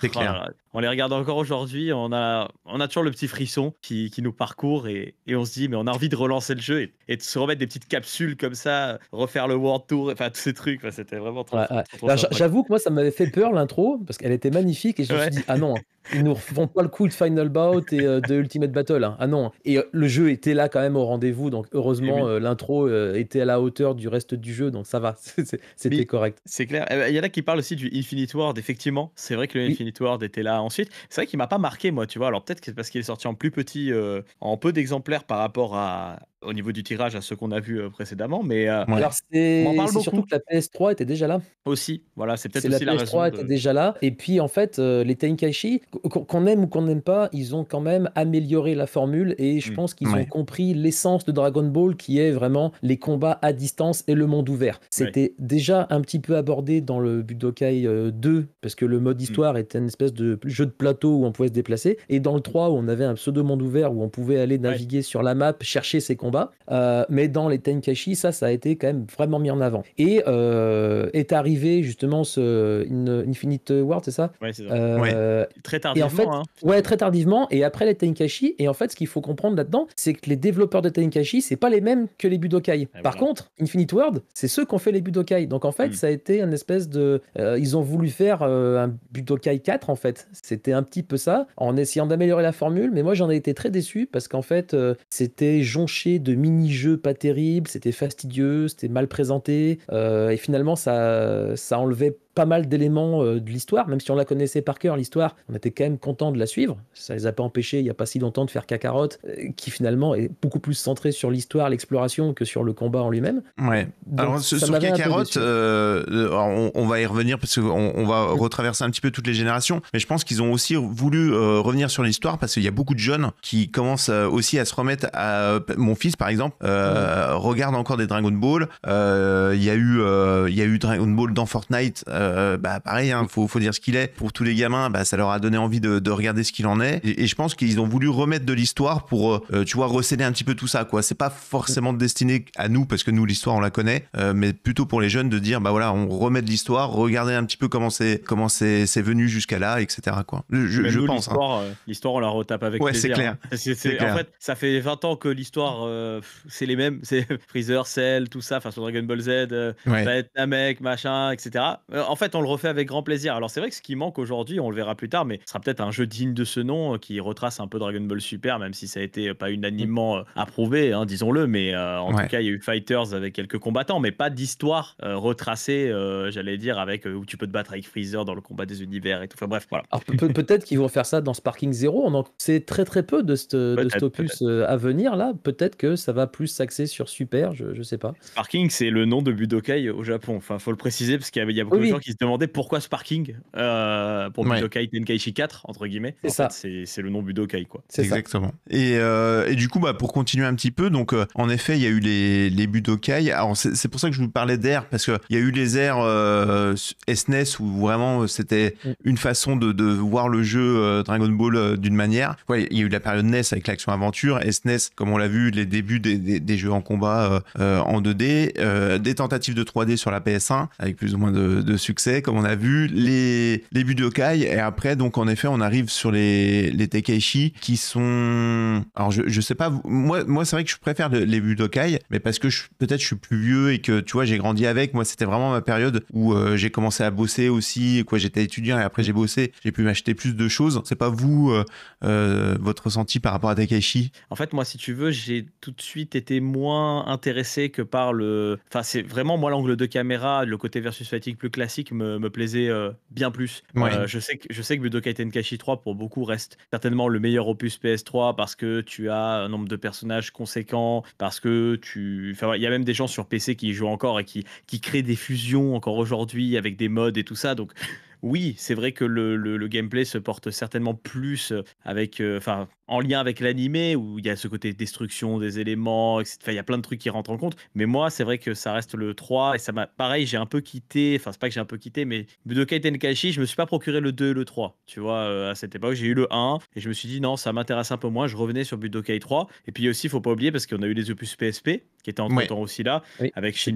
C'est clair. On les regarde encore aujourd'hui, on a, on a toujours le petit frisson qui, nous parcourt et, on se dit, mais on a envie de relancer le jeu et, de se remettre des petites capsules comme ça, refaire le World Tour, enfin tous ces trucs. C'était vraiment trop. trop J'avoue que moi, ça m'avait fait peur l'intro parce qu'elle était magnifique et je me suis dit, ah non, ils nous font pas le coup de Final Bout et euh, de Ultimate Battle. Hein. Ah non. Et euh, le jeu était là quand même au rendez-vous, donc Heureusement, eh euh, l'intro euh, était à la hauteur du reste du jeu, donc ça va, c'était correct. C'est clair. Eh ben, il y en a qui parlent aussi du Infinite World. effectivement. C'est vrai que le Infinite était là ensuite. C'est vrai qu'il m'a pas marqué, moi, tu vois. Alors peut-être que c'est parce qu'il est sorti en plus petit, euh, en peu d'exemplaires par rapport à, au niveau du tirage à ce qu'on a vu euh, précédemment. Mais euh, alors c'est surtout que la PS3 était déjà là. Aussi, voilà, c'est peut-être aussi la, PS3 était déjà là. Et puis en fait, euh, les Tenkaichi, qu'on aime ou qu'on n'aime pas, ils ont quand même amélioré la formule et je mm. pense qu'ils ont compris l'essence de Dragon Ball qui est vraiment les combats à distance et le monde ouvert. C'était déjà un petit peu abordé dans le Budokai 2 parce que le mode mm. histoire était une espèce de jeu de plateau où on pouvait se déplacer et dans le 3 où on avait un pseudo monde ouvert où on pouvait aller naviguer sur la map, chercher ses combats bas euh, mais dans les Tenkashi, ça, ça a été quand même vraiment mis en avant. Et euh, est arrivé justement ce Infinite World c'est ça Oui, c'est ça. Euh, très tardivement. Et hein. Ouais, très tardivement. Et après les Tenkashi, et en fait, ce qu'il faut comprendre là-dedans, c'est que les développeurs de Tenkashi, c'est pas les mêmes que les Budokai. Ah, Par contre, Infinite World, c'est ceux qui ont fait les Budokai. Donc en fait, hmm. ça a été un espèce de. ils ont voulu faire un Budokai 4, en fait. C'était un petit peu ça, en essayant d'améliorer la formule. Mais moi, j'en ai été très déçu parce qu'en fait, c'était jonché de mini-jeux pas terribles, c'était fastidieux, c'était mal présenté, euh, et finalement ça, ça enlevait pas mal d'éléments euh, de l'histoire, même si on la connaissait par cœur, l'histoire, on était quand même content de la suivre. Ça les a pas empêchés, il n'y a pas si longtemps, de faire Cacarotte, euh, qui finalement est beaucoup plus centré sur l'histoire, l'exploration, que sur le combat en lui-même. Ouais. alors, ce, sur Kakarot, euh, on, va y revenir parce qu'on va retraverser un petit peu toutes les générations, mais je pense qu'ils ont aussi voulu revenir sur l'histoire parce qu'il y a beaucoup de jeunes qui commencent aussi à se remettre à. Mon fils, par exemple, regarde encore des Dragon Ball. Il y, a eu, il y a eu Dragon Ball dans Fortnite. Euh, bah, pareil, il hein, faut, dire ce qu'il est. Pour tous les gamins, bah, ça leur a donné envie de, regarder ce qu'il en est. Et, je pense qu'ils ont voulu remettre de l'histoire pour, euh, euh, tu vois, recéder un petit peu tout ça. quoi. C'est pas forcément destiné à nous, parce que nous, l'histoire, on la connaît, mais plutôt pour les jeunes de dire, bah voilà, on remet de l'histoire, regardez un petit peu comment c'est c'est, venu jusqu'à là, etc. Quoi. Je, pense. Hein. L'histoire, on la retape avec ouais, plaisir. Hein. C'est C'est, En fait, ça fait 20 ans que l'histoire, c'est les mêmes. C'est Freezer, Cell, tout ça, enfin, sur Dragon Ball Z, ouais. Namek, machin, etc en fait, on le refait avec grand plaisir. Alors, c'est vrai que ce qui manque aujourd'hui, on le verra plus tard, mais ce sera peut-être un jeu digne de ce nom euh, qui retrace un peu Dragon Ball Super, même si ça a été euh, pas unanimement euh, approuvé, hein, disons-le. Mais en tout cas, il y a eu Fighters avec quelques combattants, mais pas d'histoire retracée, j'allais dire, avec où tu peux te battre avec Freezer dans le combat des univers et tout. Enfin, bref, voilà. peut-être qu'ils vont faire ça dans Sparking Zero. On en sait très très peu de, ce de cet opus à venir là. Peut-être que ça va plus s'axer sur Super, je, ne sais pas. Sparking, c'est le nom de Budokai au Japon. Enfin, faut le préciser parce qu'il y, a beaucoup qui se demandaient pourquoi ce parking euh, pour Budokai Tenkaichi 4, entre guillemets. C'est ça. C'est le nom Budokai, quoi. C'est Exactement. Et, euh, et, du coup, bah, pour continuer un petit peu, donc, euh, en effet, il y a eu les, les Budokai. Alors, c'est pour ça que je vous parlais d'air, parce qu'il y a eu les airs SNES euh, e où vraiment c'était mm. une façon de, de, voir le jeu Dragon Ball d'une manière. Il y a eu la période NES avec l'action-aventure, SNES, comme on l'a vu, les débuts des, des, jeux en combat en 2D, des tentatives de 3D sur la PS1 avec plus ou moins de, de succès, comme on a vu, les, les Budokai, et après, donc, en effet, on arrive sur les, les qui sont. Alors, je, je sais pas, moi, moi c'est vrai que je préfère les les Budokai, mais parce que peut-être je suis plus vieux et que, tu vois, j'ai grandi avec. Moi, c'était vraiment ma période où euh, j'ai commencé à bosser aussi, quoi, j'étais étudiant et après j'ai bossé, j'ai pu m'acheter plus de choses. C'est pas vous, euh, euh, votre ressenti par rapport à Tekaishi En fait, moi, si tu veux, j'ai tout de suite été moins intéressé que par le. Enfin, c'est vraiment moi l'angle de caméra, le côté versus fatigue plus classique me, plaisait euh, bien plus. Euh, je, sais que, je sais que Budokai Tenkashi 3 pour beaucoup reste certainement le meilleur opus PS3 parce que tu as un nombre de personnages conséquents, parce que tu... Enfin, il y a même des gens sur PC qui jouent encore et qui, qui créent des fusions encore aujourd'hui avec des modes et tout ça. Donc oui, c'est vrai que le, le, gameplay se porte certainement plus euh, avec, euh, enfin, en lien avec l'animé où il y a ce côté destruction des éléments, Il y a plein de trucs qui rentrent en compte. Mais moi, c'est vrai que ça reste le 3 et ça m'a, pareil, j'ai un peu quitté. Enfin, c'est pas que j'ai un peu quitté, mais Budokai Tenkaichi, je me suis pas procuré le 2 et le 3. Tu vois, euh, à cette époque, j'ai eu le 1 et je me suis dit non, ça m'intéresse un peu moins. Je revenais sur Budokai 3. Et puis aussi, il faut pas oublier parce qu'on a eu les opus PSP qui était en ouais. temps aussi là, avec Shin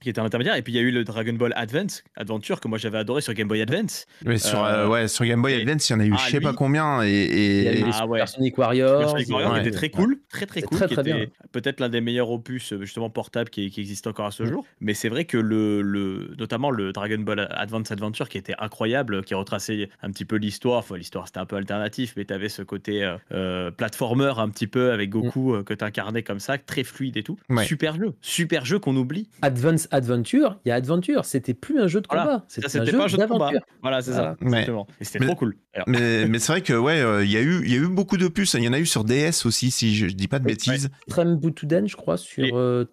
qui était un intermédiaire. Et puis il y a eu le Dragon Ball Advance, Adventure, que moi j'avais adoré sur Game Boy Advance. mais sur, euh, euh, ouais, sur Game Boy Advance, il y en a eu ah, je sais pas combien. Et, Il y a eu les ah, Sonic Warriors. Sonic Warriors qui était très cool, très très cool, qui était peut-être l'un des meilleurs opus justement portables qui, qui existe encore à ce mm. jour. Mais c'est vrai que le, notamment le Dragon Ball Advance Adventure qui était incroyable, qui retraçait un petit peu l'histoire. Enfin, l'histoire c'était un peu alternatif, mais tu avais ce côté euh, euh, platformer un petit peu avec mm. Goku que tu incarnais comme ça, très fluide et tout. Super jeu, super jeu qu'on oublie. Advance Adventure, il y a Adventure, c'était plus un jeu de combat, c'était un jeu, un jeu de combat. Voilà, c'est ça, mais, exactement. Et c'était trop cool. Mais, mais c'est vrai que ouais, euh, il y a eu il y a eu beaucoup de puces, hein. il y en a eu sur DS aussi si je, dis pas de bêtises. Trem Den je crois sur et, ds euh,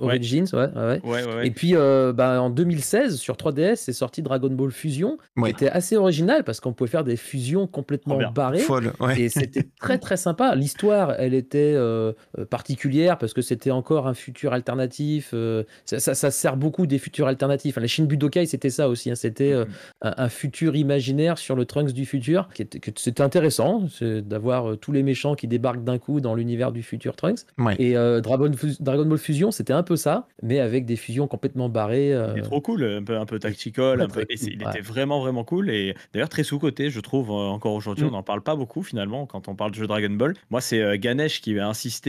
Origins, ouais. Ouais, Et puis euh, bah, en 2016, sur 3DS, c'est sorti Dragon Ball Fusion, qui était assez original parce qu'on pouvait faire des fusions complètement oh, barrées. et c'était très très sympa. L'histoire, elle était euh, euh, particulière parce que c'était encore un futur alternatif. ça, sert beaucoup des futurs alternatifs. Enfin, la Shin Budokai, c'était ça aussi. Hein. C'était mm-hmm. un, futur imaginaire sur le Trunks du futur. c'était intéressant d'avoir tous les méchants qui débarquent d'un coup dans l'univers du futur Trunks. Et Dragon, Dragon Ball Fusion, c'était un peu ça, mais avec des fusions complètement barrées. Euh, il trop cool, un peu, un peu tactical. il était vraiment, vraiment cool. Et d'ailleurs, très sous-côté, je trouve, euh, encore aujourd'hui, on n'en mm. parle pas beaucoup finalement quand on parle de jeu Dragon Ball. Moi, c'est euh, Ganesh qui m'a insisté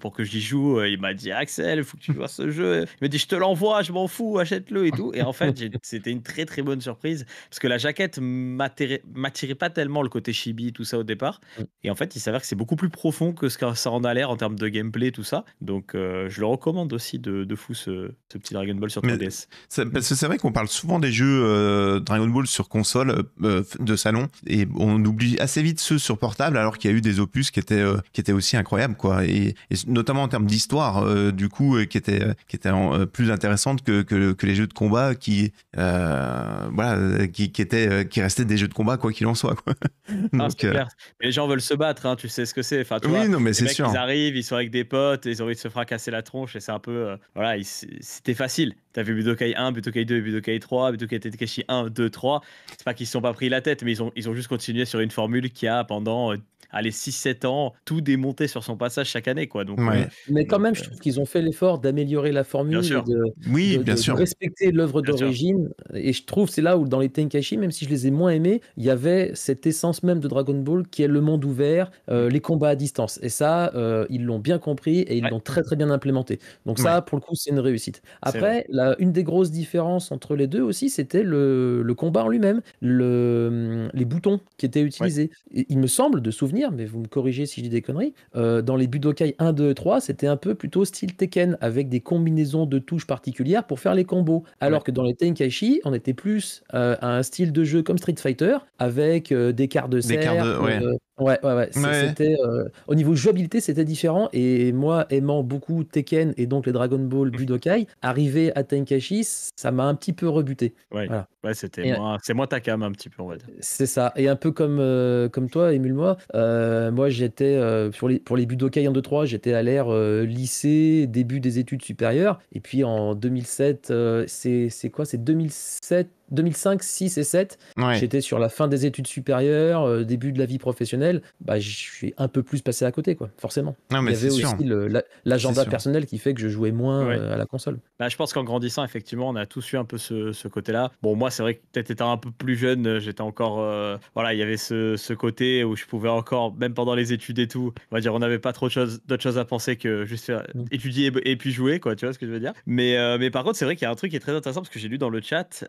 pour que j'y joue. Il m'a dit, Axel, il faut que tu vois ce jeu. Il m'a dit, je te l'envoie, je m'en fous, achète-le et tout. Et en fait, c'était une très, très bonne surprise parce que la jaquette m'attirait pas tellement le côté chibi, tout ça au départ. Mm. Et en fait, il s'avère que c'est beaucoup plus profond que ce que ça en a l'air en termes de gameplay, tout ça. Donc, je le recommande aussi de, fou ce, petit Dragon Ball sur TDS Parce que c'est vrai qu'on parle souvent des jeux euh, Dragon Ball sur console euh, euh, de salon et on oublie assez vite ceux sur portable alors qu'il y a eu des opus qui étaient, qui étaient aussi incroyables quoi. Et, notamment en termes d'histoire du coup qui étaient, qui était plus intéressantes que, que, les jeux de combat qui, voilà, qui, qui, qui restaient des jeux de combat quoi qu'il en soit. Quoi. Les gens veulent se battre, hein, tu sais ce que c'est. Enfin, oui, mais c'est sûr. Ils arrivent, ils sont avec des potes, ils ont envie de se fracasser la tronche et c'est un peu. Euh, voilà, c'était facile. T'as vu Budokai 1, Budokai 2, Budokai 3, Budokai Tenkaichi 1, 2, 3. C'est pas qu'ils se sont pas pris la tête, mais ils ont juste continué sur une formule qui a pendant euh, les 6-7 ans, tout démonter sur son passage chaque année. Quoi. Donc, euh, mais quand même, je euh, trouve qu'ils ont fait l'effort d'améliorer la formule, bien de, oui, bien sûr. respecter l'œuvre d'origine. Et je trouve, c'est là où dans les Tenkashi, même si je les ai moins aimés, il y avait cette essence même de Dragon Ball qui est le monde ouvert, euh, mm. les combats à distance. Et ça, ils l'ont bien compris et ils l'ont très très bien implémenté. Donc ça, pour le coup, c'est une réussite. Après, une des grosses différences entre les deux aussi, c'était le, combat en lui-même, le, hum, les boutons qui étaient utilisés. il me semble de souvenir mais vous me corrigez si je dis des conneries, euh, dans les Budokai 1, 2 et 3, c'était un peu plutôt style Tekken, avec des combinaisons de touches particulières pour faire les combos. Alors que dans les Tenkaichi, on était plus euh, à un style de jeu comme Street Fighter, avec euh, des cartes de serre, de... Ouais, ouais, ouais. C'était, euh, au niveau jouabilité, c'était différent. Et moi, aimant beaucoup Tekken et donc les Dragon Ball mmh. Budokai, arrivé à Tenkashi, ça m'a un petit peu rebuté. Ouais, c'était moi, c'est moi ta cam un petit peu, en va C'est ça. Et un peu comme, euh, comme toi, émule-moi. Euh, moi, j'étais pour, les, pour les Budokai en 2, 3, j'étais à l'ère lycée, début des études supérieures. Et puis en 2007, c'est, c'est quoi C'est 2007 2005, 6 et 7, j'étais sur la fin des études supérieures, euh, début de la vie professionnelle, bah, je suis un peu plus passé à côté, quoi, forcément. Il y avait aussi l'agenda personnel qui fait que je jouais moins euh, à la console. Bah, je pense qu'en grandissant, effectivement, on a tous eu un peu ce, ce côté-là. Bon, moi, c'est vrai que peut-être étant un peu plus jeune, euh, j'étais encore. voilà, il y avait ce, ce, côté où je pouvais encore, même pendant les études et tout, on va dire, on n'avait pas trop d'autres chose, choses à penser que juste mm. étudier et, puis jouer, quoi, tu vois ce que je veux dire. Mais, mais par contre, c'est vrai qu'il y a un truc qui est très intéressant parce que j'ai lu dans le chat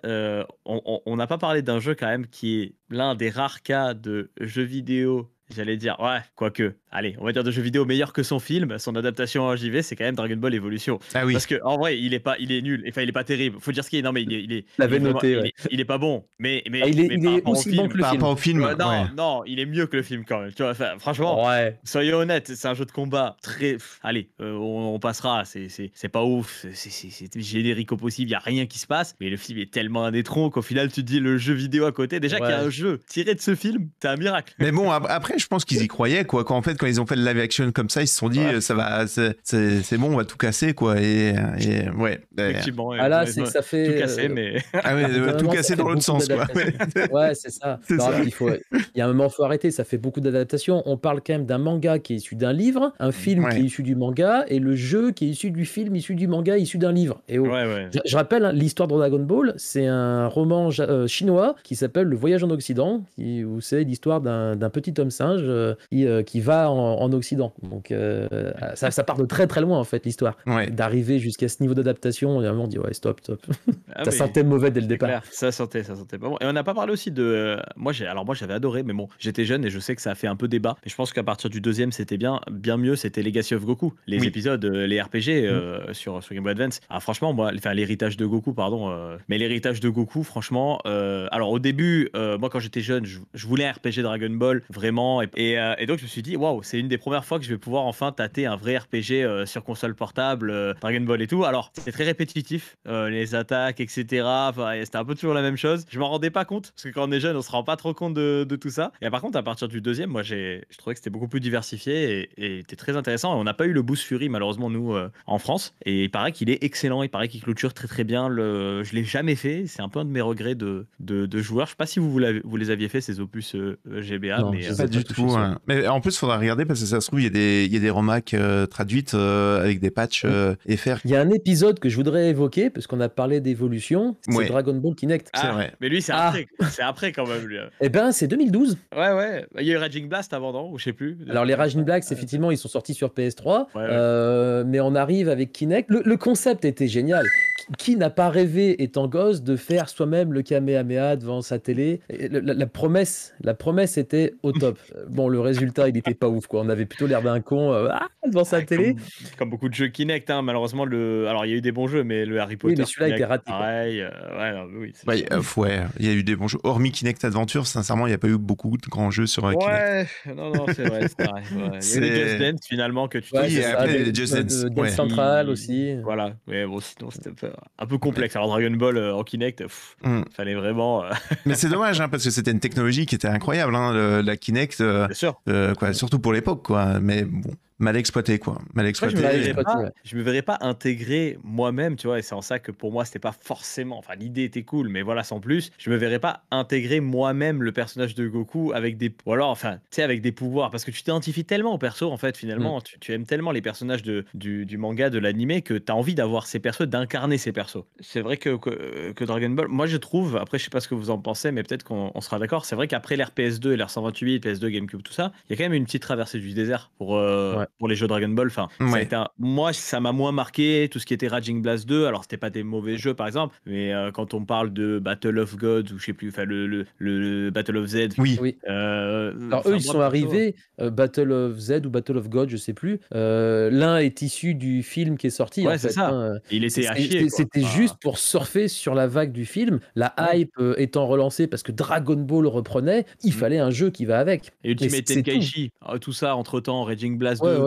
on n'a pas parlé d'un jeu quand même qui est l'un des rares cas de jeu vidéo J'allais dire, ouais, quoique. Allez, on va dire de jeux vidéo meilleur que son film. Son adaptation en JV, c'est quand même Dragon Ball Evolution. Ah oui. Parce que, en vrai, il est, pas, il est nul. Enfin, il est pas terrible. Faut dire ce qu'il est. Non, mais il est. Il est, noté, il est, pas bon. Mais, mais, ah, il est, mais au film, film. non, non, il est mieux que le film quand même. Tu vois, franchement, soyez honnête, c'est un jeu de combat très. Allez, euh, on, passera. C'est pas ouf. C'est générique au possible. Il n'y a rien qui se passe. Mais le film est tellement un des qu'au final, tu te dis le jeu vidéo à côté. Déjà qu'il y a un jeu tiré de ce film, c'est un miracle. Mais bon, après, je pense qu'ils y croyaient, quoi. Quand, en fait, quand ils ont fait le live action comme ça, ils se sont dit, euh, ça va, c'est bon, on va tout casser, quoi. Et, euh, euh, ouais. Effectivement. Bah, ah là, ça fait. Ah tout casser, mais. tout casser dans l'autre sens, quoi. ouais, c'est ça. Il, y a un moment, faut arrêter. Ça fait beaucoup d'adaptations. On parle quand même d'un manga qui est issu d'un livre, un film qui est issu du manga, et le jeu qui est issu du film, issu du manga, issu d'un livre. Et Je, rappelle, hein, l'histoire de Dragon Ball, c'est un roman chinois qui s'appelle Le Voyage en Occident, qui, où c'est l'histoire d'un petit homme saint euh, euh, qui, va en, Occident. Donc euh, ça, part de très très loin en fait l'histoire. D'arriver jusqu'à ce niveau d'adaptation, et on dit ouais stop, stop. Ah, ça mauvais dès le départ. Ça sentait, ça sentait pas bon. Et on n'a pas parlé aussi de... moi j'ai alors moi j'avais adoré, mais bon, j'étais jeune et je sais que ça a fait un peu débat. Mais je pense qu'à partir du deuxième c'était bien. Bien mieux c'était Legacy of Goku. Les épisodes, les RPG mm. sur, Game Boy Advance. Ah franchement moi, enfin l'héritage de Goku pardon. mais l'héritage de Goku franchement... alors au début, moi quand j'étais jeune, je, voulais RPG Dragon Ball vraiment et, euh, et, donc, je me suis dit, waouh, c'est une des premières fois que je vais pouvoir enfin tâter un vrai RPG euh, sur console portable, euh, Dragon Ball et tout. Alors, c'est très répétitif, les attaques, etc. c'était un peu toujours la même chose. Je m'en rendais pas compte, parce que quand on est jeune, on se rend pas trop compte de, tout ça. Et par contre, à partir du deuxième, moi, j'ai, je trouvais que c'était beaucoup plus diversifié et, était très intéressant. on n'a pas eu le Boost Fury, malheureusement, nous, en France. Et il paraît qu'il est excellent, il paraît qu'il clôture très très bien. Le... Je l'ai jamais fait, c'est un peu un de mes regrets de, de, joueur. Je sais pas si vous, vous, les aviez fait, ces opus GBA. du Hein. Mais en plus, il faudra regarder parce que ça se trouve, il y a des, il euh, traduites euh, avec des patchs mm. et euh, FR. Il y a un épisode que je voudrais évoquer parce qu'on a parlé d'évolution. C'est Dragon Ball Kinect. Ah, c'est vrai. Mais lui, c'est ah. après. C'est après quand même. Lui. Hein. Eh ben, c'est 2012. Ouais, ouais. Il y a eu Raging Blast avant, non Ou je sais plus. Alors les Raging Blast, effectivement, ils sont sortis sur PS3. mais on arrive avec Kinect. Le, concept était génial. Qui n'a pas rêvé, étant gosse, de faire soi-même le Kamehameha devant sa télé la promesse, la promesse était au top. Euh, bon, le résultat, il n'était pas ouf. Quoi. On avait plutôt l'air d'un con euh, ah, devant sa ah, télé. Comme, beaucoup de jeux Kinect, hein. malheureusement. Le... Alors, il y a eu des bons jeux, mais le Harry Potter. Oui, mais celui-là était raté. Pareil, euh, ouais, oui, ouais, il y a eu des bons jeux. Hormis Kinect Adventure, sincèrement, il n'y a pas eu beaucoup de grands jeux sur Kinect. ouais non, non, c'est vrai. c'est vrai Il y les Just Dance, finalement, que tu Oui, après, les Just Dance. Dance Central aussi. Voilà, mais bon, sinon, c'était un peu complexe. Alors, Dragon Ball en Kinect, mm. fallait vraiment. mais c'est dommage, hein, parce que c'était une technologie qui était incroyable. Hein, la Kinect euh, euh, quoi, surtout pour l'époque, quoi. Mais bon, mal exploité quoi mal exploité je, me verrais pas, me verrais pas intégrer moi-même tu vois et c'est en ça que pour moi c'était pas forcément enfin l'idée était cool mais voilà sans plus je me verrais pas intégrer moi-même le personnage de Goku avec des ou enfin tu avec des pouvoirs parce que tu t'identifies tellement au perso en fait finalement mm. tu, aimes tellement les personnages de, du, manga de l'anime, que tu as envie d'avoir ces persos d'incarner ces persos c'est vrai que, Dragon Ball moi je trouve après je sais pas ce que vous en pensez mais peut-être qu'on sera d'accord c'est vrai qu'après l'ère PS2 et l'ère 128 PS2 GameCube tout ça il y a quand même une petite traversée du désert pour euh, pour les jeux Dragon Ball. Enfin, Moi, ça m'a moins marqué tout ce qui était Raging Blast 2. Alors, c'était pas des mauvais jeux, par exemple, mais euh, quand on parle de Battle of Gods ou je sais plus, enfin, le, le, Battle of Z. Oui. Euh, Alors, eux, ils sont arrivés, euh, Battle of Z ou Battle of God, je sais plus. L'un est issu du film qui est sorti. Ouais, c'est ça. Hein. Il était C'était juste pour surfer sur la vague du film, la hype étant relancée parce que Dragon Ball reprenait, il mm. fallait un jeu qui va avec. Et Ultimate Tenkaichi, tout. tout ça entre temps, Raging Blast 2,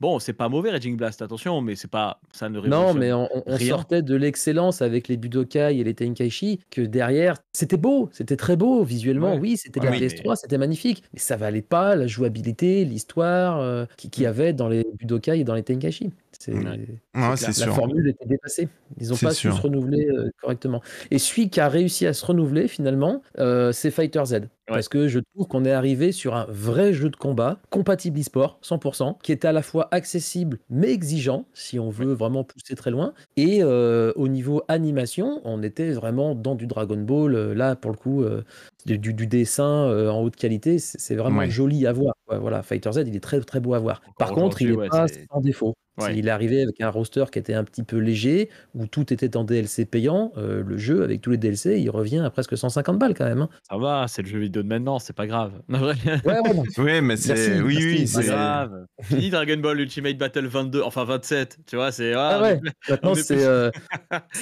Bon, c'est pas mauvais Raging Blast, attention, mais c'est pas ça ne Non, mais on, sortait de l'excellence avec les Budokai et les Tenkaichi que derrière, c'était beau, c'était très beau visuellement. Oui, c'était la PS3, c'était magnifique, mais ça valait pas la jouabilité, l'histoire qu'il euh, qui y mm. avait dans les Budokai et dans les Tenkaichi. C'est la, la formule était dépassée. Ils n'ont pas su se renouveler euh, correctement. Et celui qui a réussi à se renouveler finalement, euh, c'est Fighter Z. Parce que je trouve qu'on est arrivé sur un vrai jeu de combat, compatible e-sport, 100%, qui est à la fois accessible mais exigeant, si on veut vraiment pousser très loin. Et euh, au niveau animation, on était vraiment dans du Dragon Ball. Euh, là, pour le coup, euh, du, dessin en haute qualité, c'est vraiment joli à voir. voilà, Fighter Z, il est très très beau à voir. Par contre, il est pas sans défaut. Il est arrivé avec un roster qui était un petit peu léger, où tout était en DLC payant. le jeu, avec tous les DLC, il revient à presque 150 balles quand même. Hein. Ça va, c'est le jeu vidéo de maintenant, c'est pas grave. Ouais, oui, mais c'est. Oui, oui, c'est grave. Fini Dragon Ball Ultimate Battle 22, enfin 27, tu vois, c'est. Ah, ah ouais, maintenant c'est. Plus... Euh,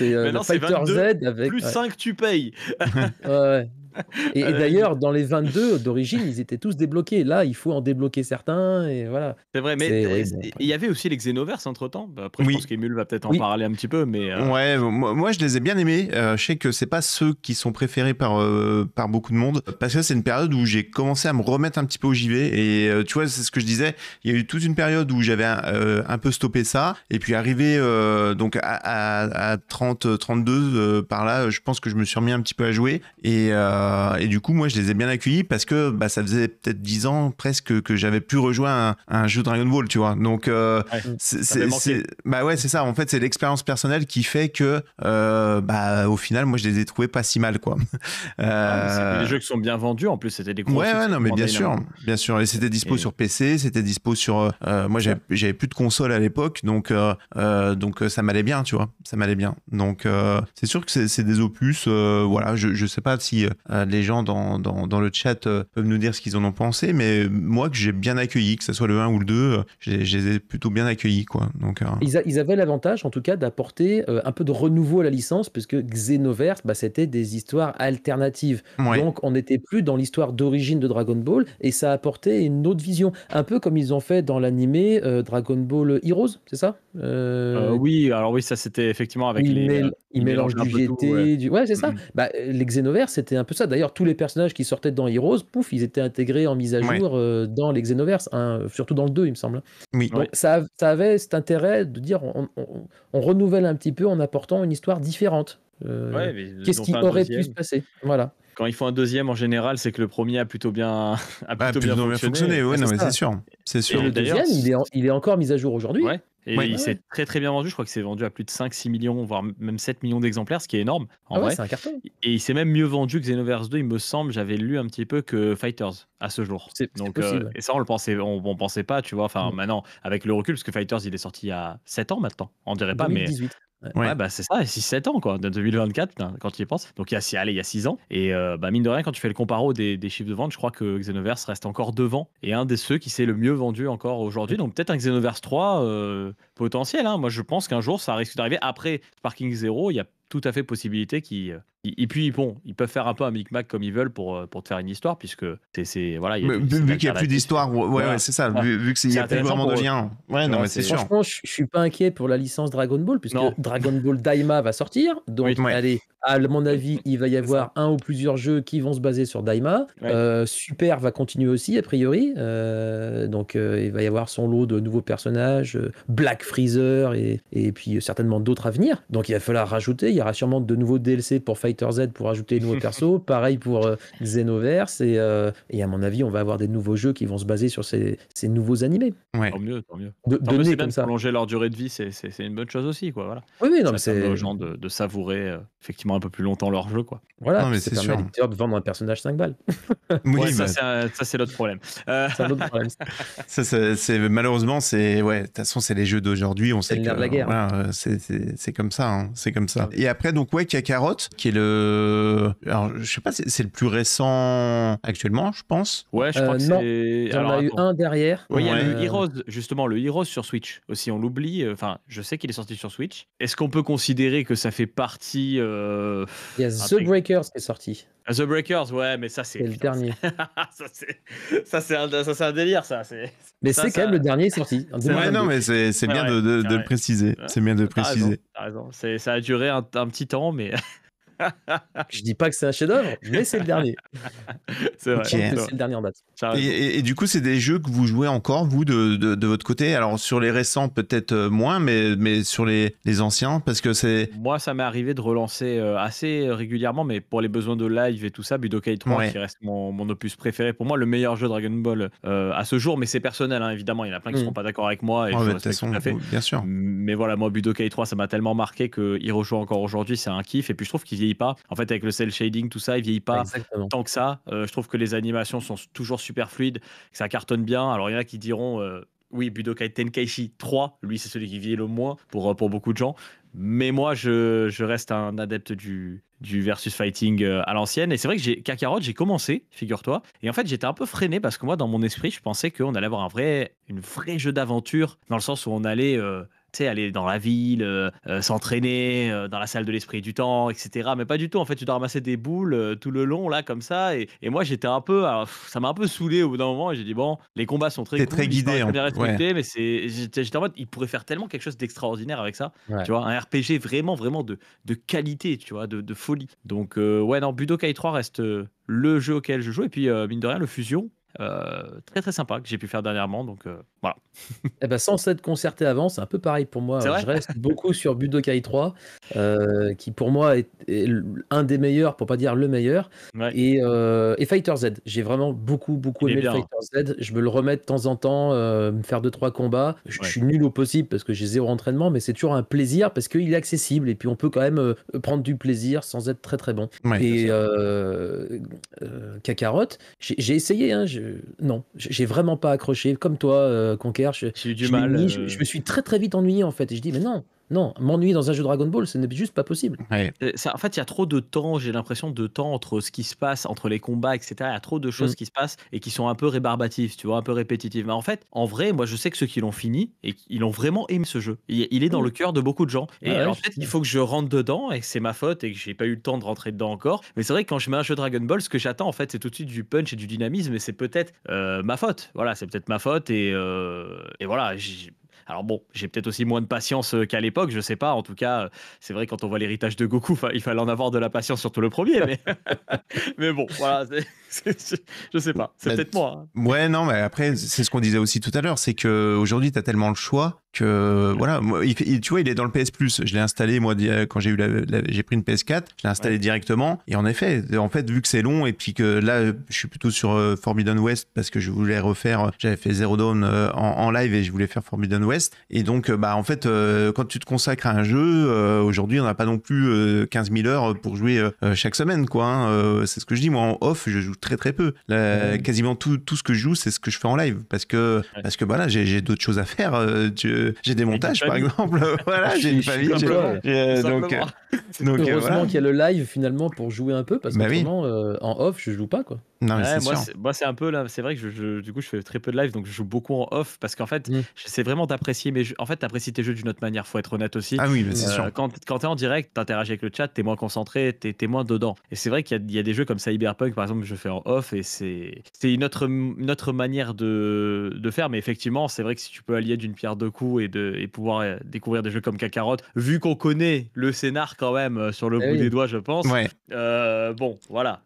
euh, c'est Fighter Z avec. Plus 5, tu payes. ouais, ouais. Et, ah, d'ailleurs, dans les 22 d'origine, ils étaient tous débloqués. Là, il faut en débloquer certains. Et voilà. C'est vrai, mais hein. il y avait aussi les Xenoverse entre temps. Bah, après, oui. je pense qu'Emule va peut-être en parler un petit peu. mais euh, Ouais, moi, je les ai bien aimés. Euh, je sais que c'est pas ceux qui sont préférés par, euh, par beaucoup de monde. Parce que c'est une période où j'ai commencé à me remettre un petit peu au JV. Et tu vois, c'est ce que je disais. Il y a eu toute une période où j'avais un, peu stoppé ça. Et puis, arrivé donc à, 30, 32, par là, je pense que je me suis remis un petit peu à jouer. Et. Euh, et du coup, moi, je les ai bien accueillis parce que bah, ça faisait peut-être 10 ans presque que j'avais pu rejoindre un, jeu Dragon Ball, tu vois. Donc, euh, c'est bah ouais, c'est ça. En fait, c'est l'expérience personnelle qui fait que, euh, bah, au final, moi, je les ai trouvés pas si mal, quoi. Ah, c'est des jeux qui sont bien vendus. En plus, c'était des gros. Ouais, ouais, non, mais bien sûr, bien sûr. Et c'était dispo sur PC, c'était dispo sur. moi, j'avais plus de console à l'époque, donc donc ça m'allait bien, tu vois. Ça m'allait bien. Donc, c'est sûr que c'est des opus. voilà, je je sais pas si euh, les gens dans, dans, le chat euh, peuvent nous dire ce qu'ils en ont pensé, mais moi que j'ai bien accueilli, que ce soit le 1 ou le 2, euh, je, les ai plutôt bien accueillis. Quoi. Donc, ils, avaient l'avantage en tout cas d'apporter un peu de renouveau à la licence, parce que Xenoverse, bah, c'était des histoires alternatives. Donc on n'était plus dans l'histoire d'origine de Dragon Ball, et ça apportait une autre vision, un peu comme ils ont fait dans l'animé Dragon Ball Heroes, c'est ça euh, euh, oui, alors oui, ça c'était effectivement avec il les. il mélange du GT, ouais. du. Ouais, c'est ça. Mm. Bah, les Xenoverse, c'était un peu ça. D'ailleurs, tous les personnages qui sortaient dans Heroes, pouf, ils étaient intégrés en mise à jour euh, dans les Xenoverse, hein, surtout dans le 2, il me semble. Hein. Oui. Donc, ça, ça, avait cet intérêt de dire on, renouvelle un petit peu en apportant une histoire différente. Qu'est-ce qui aurait pu se passer Voilà. Quand ils font un deuxième, en général, c'est que le premier a plutôt bien, a bah, plutôt bien, fonctionné. oui, c'est sûr. sûr. Et le deuxième, il est, il est encore mis à jour aujourd'hui. Ouais. Et il ah s'est très très bien vendu. Je crois que c'est vendu à plus de 5-6 millions, voire même 7 millions d'exemplaires, ce qui est énorme. En ah vrai. Et il s'est même mieux vendu que Xenoverse 2, il me semble. J'avais lu un petit peu que Fighters à ce jour. Donc, euh, et ça, on le pensait, on, pensait pas, tu vois. Enfin, mm. maintenant, avec le recul, parce que Fighters, il est sorti il y a 7 ans maintenant. On dirait pas, mais Ouais, bah c'est ça, 6-7 ans, quoi, de 2024, quand tu y penses. Donc, il y a 6 allez, il y a ans. Et euh, bah, mine de rien, quand tu fais le comparo des, des chiffres de vente, je crois que Xenoverse reste encore devant et un des ceux qui s'est le mieux vendu encore aujourd'hui. Donc, peut-être un Xenoverse 3 euh, potentiel. Hein. Moi, je pense qu'un jour, ça risque d'arriver. Après Parking Zero, il y a tout à fait possibilité qu'il euh, et puis, bon, ils peuvent faire un peu un micmac comme ils veulent pour, euh, pour te faire une histoire, puisque c'est. Voilà, vu qu'il n'y a plus d'histoire, ouais, ouais c'est ça, vu, qu'il n'y a plus vraiment de lien. Ouais, non, mais c'est sûr. Franchement, je suis pas inquiet pour la licence Dragon Ball, puisque Dragon Ball Daima va sortir. Donc, allez, à mon avis, il va y avoir un ou plusieurs jeux qui vont se baser sur Daima. Euh, Super va continuer aussi, a priori. Euh, donc, il va y avoir son lot de nouveaux personnages, Black Freezer et, et puis certainement d'autres à venir. Donc, il va falloir rajouter. Il y aura sûrement de nouveaux DLC pour Fight Z pour ajouter de nouveaux perso pareil pour euh, Xenoverse, et, euh, et, à mon avis, on va avoir des nouveaux jeux qui vont se baser sur ces, nouveaux animés. Ouais. Tant mieux, tant mieux. De, comme ça. Prolonger leur durée de vie, c'est une bonne chose aussi, quoi. Voilà. Oui, oui, non, c'est aux gens de, savourer euh, effectivement un peu plus longtemps leur jeu, quoi. Voilà, c'est sûr. de vendre un personnage 5 balles. ça c'est l'autre problème. ça, c'est malheureusement, c'est ouais, de toute façon, c'est les jeux d'aujourd'hui. On sait que c'est comme ça, hein, c'est comme ça. Et après, donc ouais, Kakarot, qui est le euh, alors je sais pas, c'est le plus récent actuellement, je pense. Ouais, je euh, crois que c'est. il y en a eu un derrière. Oui, il y a le Heroes, justement, le Heroes sur Switch aussi, on l'oublie. Euh, enfin, je sais qu'il est sorti sur Switch. Est-ce qu'on peut considérer que ça fait partie. Il y a The Breakers qui est sorti. Ah, The Breakers, ouais, mais ça c'est. le dernier. ça c'est un, un délire, ça. Mais c'est quand même le dernier sorti. Ouais, non, mais c'est bien de, le préciser. C'est bien de préciser. Ça a duré un petit temps, mais je dis pas que c'est un chef-d'œuvre, mais c'est le dernier. C'est vrai. C'est le dernier en date. Et, du coup, c'est des jeux que vous jouez encore, vous, de, de, votre côté Alors, sur les récents, peut-être euh, moins, mais, mais sur les, les anciens, parce que c'est. Moi, ça m'est arrivé de relancer euh, assez régulièrement, mais pour les besoins de live et tout ça, Budokai 3, qui reste mon, mon, opus préféré, pour moi, le meilleur jeu Dragon Ball euh, à ce jour, mais c'est personnel, hein, évidemment. Il y en a plein qui ne mm. seront pas d'accord avec moi. Et oh, je façon, Bien sûr. Mais voilà, moi, Budokai 3, ça m'a tellement marqué que rejoue encore aujourd'hui, c'est un kiff. Et puis, je trouve qu'il pas. En fait, avec le cel shading, tout ça, il vieillit pas tant que ça. Euh, je trouve que les animations sont toujours super fluides, ça cartonne bien. Alors, il y en a qui diront. Euh, oui, Budokai Tenkaichi 3, lui, c'est celui qui vieillit le moins pour, euh, pour beaucoup de gens. Mais moi, je, reste un adepte du, du versus fighting à l'ancienne. Et c'est vrai que j'ai Kakarot, j'ai commencé, figure-toi. Et en fait, j'étais un peu freiné parce que moi, dans mon esprit, je pensais qu'on allait avoir un vrai, une vrai jeu d'aventure dans le sens où on allait sais, aller dans la ville, euh, euh, s'entraîner euh, dans la salle de l'esprit du temps, etc. Mais pas du tout. En fait, tu dois ramasser des boules tout le long, là, comme ça. Et, moi, j'étais un peu. ça m'a un peu saoulé au bout d'un moment. Et j'ai dit, bon, les combats sont très, très guidés. mais c'est, j'étais, en mode, il pourrait faire tellement quelque chose d'extraordinaire avec ça. Tu vois, un RPG vraiment, vraiment de, qualité, tu vois, de, de folie. Donc, ouais, non, Budokai 3 reste le jeu auquel je joue. Et puis, mine de rien, le Fusion, euh, très très sympa que j'ai pu faire dernièrement. Donc euh, voilà. et eh ben, sans être concerté avant, c'est un peu pareil pour moi. Je reste beaucoup sur Budokai 3, euh, qui pour moi est, un des meilleurs, pour pas dire le meilleur. Et, et, Fighter Z. J'ai vraiment beaucoup beaucoup aimé Fighter hein. Z. Je me le remets de temps en temps, me faire deux trois combats. Je, suis nul au possible parce que j'ai zéro entraînement, mais c'est toujours un plaisir parce qu'il est accessible et puis on peut quand même prendre du plaisir sans être très très bon. et Kakarot, j'ai essayé. Hein, non, j'ai vraiment pas accroché. Comme toi, euh, Conquer, je, du mal. Euh. je, me suis très très vite ennuyé en fait. Et je dis, mais non, non, m'ennuyer dans un jeu Dragon Ball, ce n'est juste pas possible. Euh, en fait, il y a trop de temps, j'ai l'impression, de temps entre ce qui se passe, entre les combats, etc. Il y a trop de choses mm. qui se passent et qui sont un peu rébarbatives, tu vois, un peu répétitives. Mais en fait, en vrai, moi, je sais que ceux qui l'ont fini, et ils ont vraiment aimé ce jeu. Il, est dans mm. le cœur de beaucoup de gens. Et en ah alors, il faut que je rentre dedans et c'est ma faute et que j'ai pas eu le temps de rentrer dedans encore. Mais c'est vrai que quand je mets un jeu Dragon Ball, ce que j'attends, en fait, c'est tout de suite du punch et du dynamisme et c'est peut-être euh, ma faute. Voilà, c'est peut-être ma faute et, euh, et voilà, alors bon, j'ai peut-être aussi moins de patience euh, qu'à l'époque, je sais pas. En tout cas, euh, c'est vrai quand on voit l'héritage de Goku, il fallait en avoir de la patience, surtout le premier. Mais, mais bon, voilà. je sais pas, c'est bah, peut-être moi. Hein. Ouais, non, mais après, c'est ce qu'on disait aussi tout à l'heure, c'est qu'aujourd'hui, tu as tellement le choix que, voilà, tu vois, il est dans le PS Plus. Je l'ai installé, moi, quand j'ai eu la, j'ai pris une PS4, je l'ai installé directement. Et en effet, en fait, vu que c'est long et puis que là, je suis plutôt sur euh, Forbidden West parce que je voulais refaire, j'avais fait Zero Dawn euh, en, live et je voulais faire Forbidden West. Et donc, euh, bah, en fait, quand tu te consacres à un jeu, aujourd'hui, on n'a pas non plus 15 000 heures pour jouer chaque semaine, quoi. Hein. c'est ce que je dis, moi, en off, je joue très très peu. Quasiment tout, tout, ce que je joue, c'est ce que je fais en live parce que parce que voilà, j'ai d'autres choses à faire. Euh, j'ai des montages par exemple. voilà, j'ai une famille. Euh, donc, euh, heureusement qu'il y a le live finalement pour jouer un peu parce bah que en off, je joue pas quoi. Non, moi, c'est un peu là. C'est vrai que je, du coup, je fais très peu de live, donc je joue beaucoup en off parce qu'en fait, mm. je c'est vraiment d'apprécier. Mais en fait, t'apprécies tes jeux d'une autre manière. Faut être honnête aussi. Ah oui, c'est sûr. Quand, quand t'es en direct, t'interagis avec le chat, t'es moins concentré, t'es es moins dedans. Et c'est vrai qu'il y, y, a des jeux comme Cyberpunk, par exemple, je fais off et c'est une autre, notre manière de, faire. Mais effectivement, c'est vrai que si tu peux allier d'une pierre deux coups et, de, et pouvoir euh, découvrir des jeux comme Cacarotte, vu qu'on connaît le scénar quand même euh, sur le eh bout des doigts, je pense. Ouais. Euh, bon, voilà.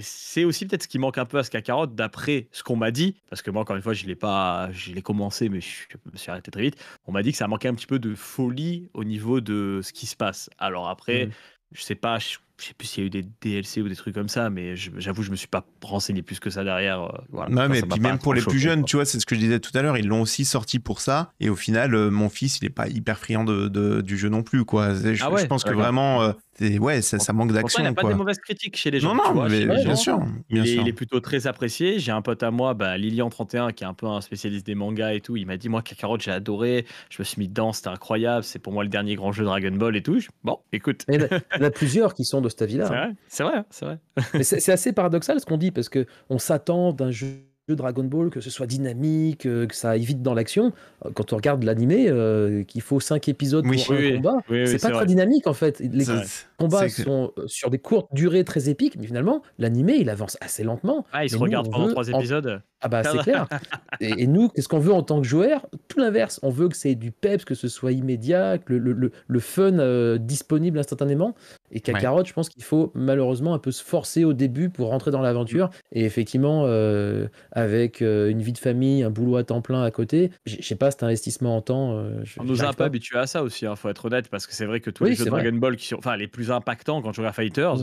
c'est aussi peut-être ce qui manque un peu à ce Kakarot d'après ce qu'on m'a dit. Parce que moi, encore une fois, je l'ai pas, je l'ai commencé, mais je, me suis arrêté très vite. On m'a dit que ça manquait un petit peu de folie au niveau de ce qui se passe. Alors après. Mm. je sais pas, je je sais plus s'il y a eu des DLC ou des trucs comme ça, mais j'avoue, je me suis pas renseigné plus que ça derrière. Euh, non, mais puis même pour les plus jeunes, tu vois, c'est ce que je disais tout à l'heure, ils l'ont aussi sorti pour ça. Et au final, euh, mon fils, il est pas hyper friand de, du jeu non plus, quoi. Ah je, pense que vraiment, euh, ouais, ça, manque d'action. Il a pas de mauvaises critiques chez les gens. Non, non, bien, hein. sûr, Il est plutôt très apprécié. J'ai un pote à moi, bah, Lilian31, qui est un peu un spécialiste des mangas et tout. Il m'a dit Moi, Kakarot, j'ai adoré. Je me suis mis dedans, c'était incroyable. C'est pour moi le dernier grand jeu Dragon Ball et tout. Bon, écoute. Il y en a plusieurs qui sont Hein. C'est vrai, c'est vrai. vrai. c'est assez paradoxal ce qu'on dit, parce qu'on s'attend d'un jeu Dragon Ball, que ce soit dynamique, euh, que ça évite dans l'action. Euh, quand on regarde l'animé, euh, qu'il faut cinq épisodes pour un combat, c'est pas très dynamique en fait. Les combats sont sur des courtes durées très épiques, mais finalement, l'animé il avance assez lentement. Ah, il se regarde pendant 3 épisodes. Ah bah c'est ah bah. clair. Et, nous, qu'est-ce qu'on veut en tant que joueur Tout l'inverse. On veut que c'est du peps, que ce soit immédiat, le, fun disponible instantanément. Et Kakarot, je pense qu'il faut malheureusement un peu se forcer au début pour rentrer dans l'aventure. Et effectivement, euh, avec euh, une vie de famille, un boulot à temps plein à côté, je sais pas, cet investissement en temps. Euh, on nous a pas habitué à ça aussi, il hein, faut être honnête, parce que c'est vrai que tous les jeux Dragon Ball, qui sont, enfin les plus impactants quand tu regardes Fighters,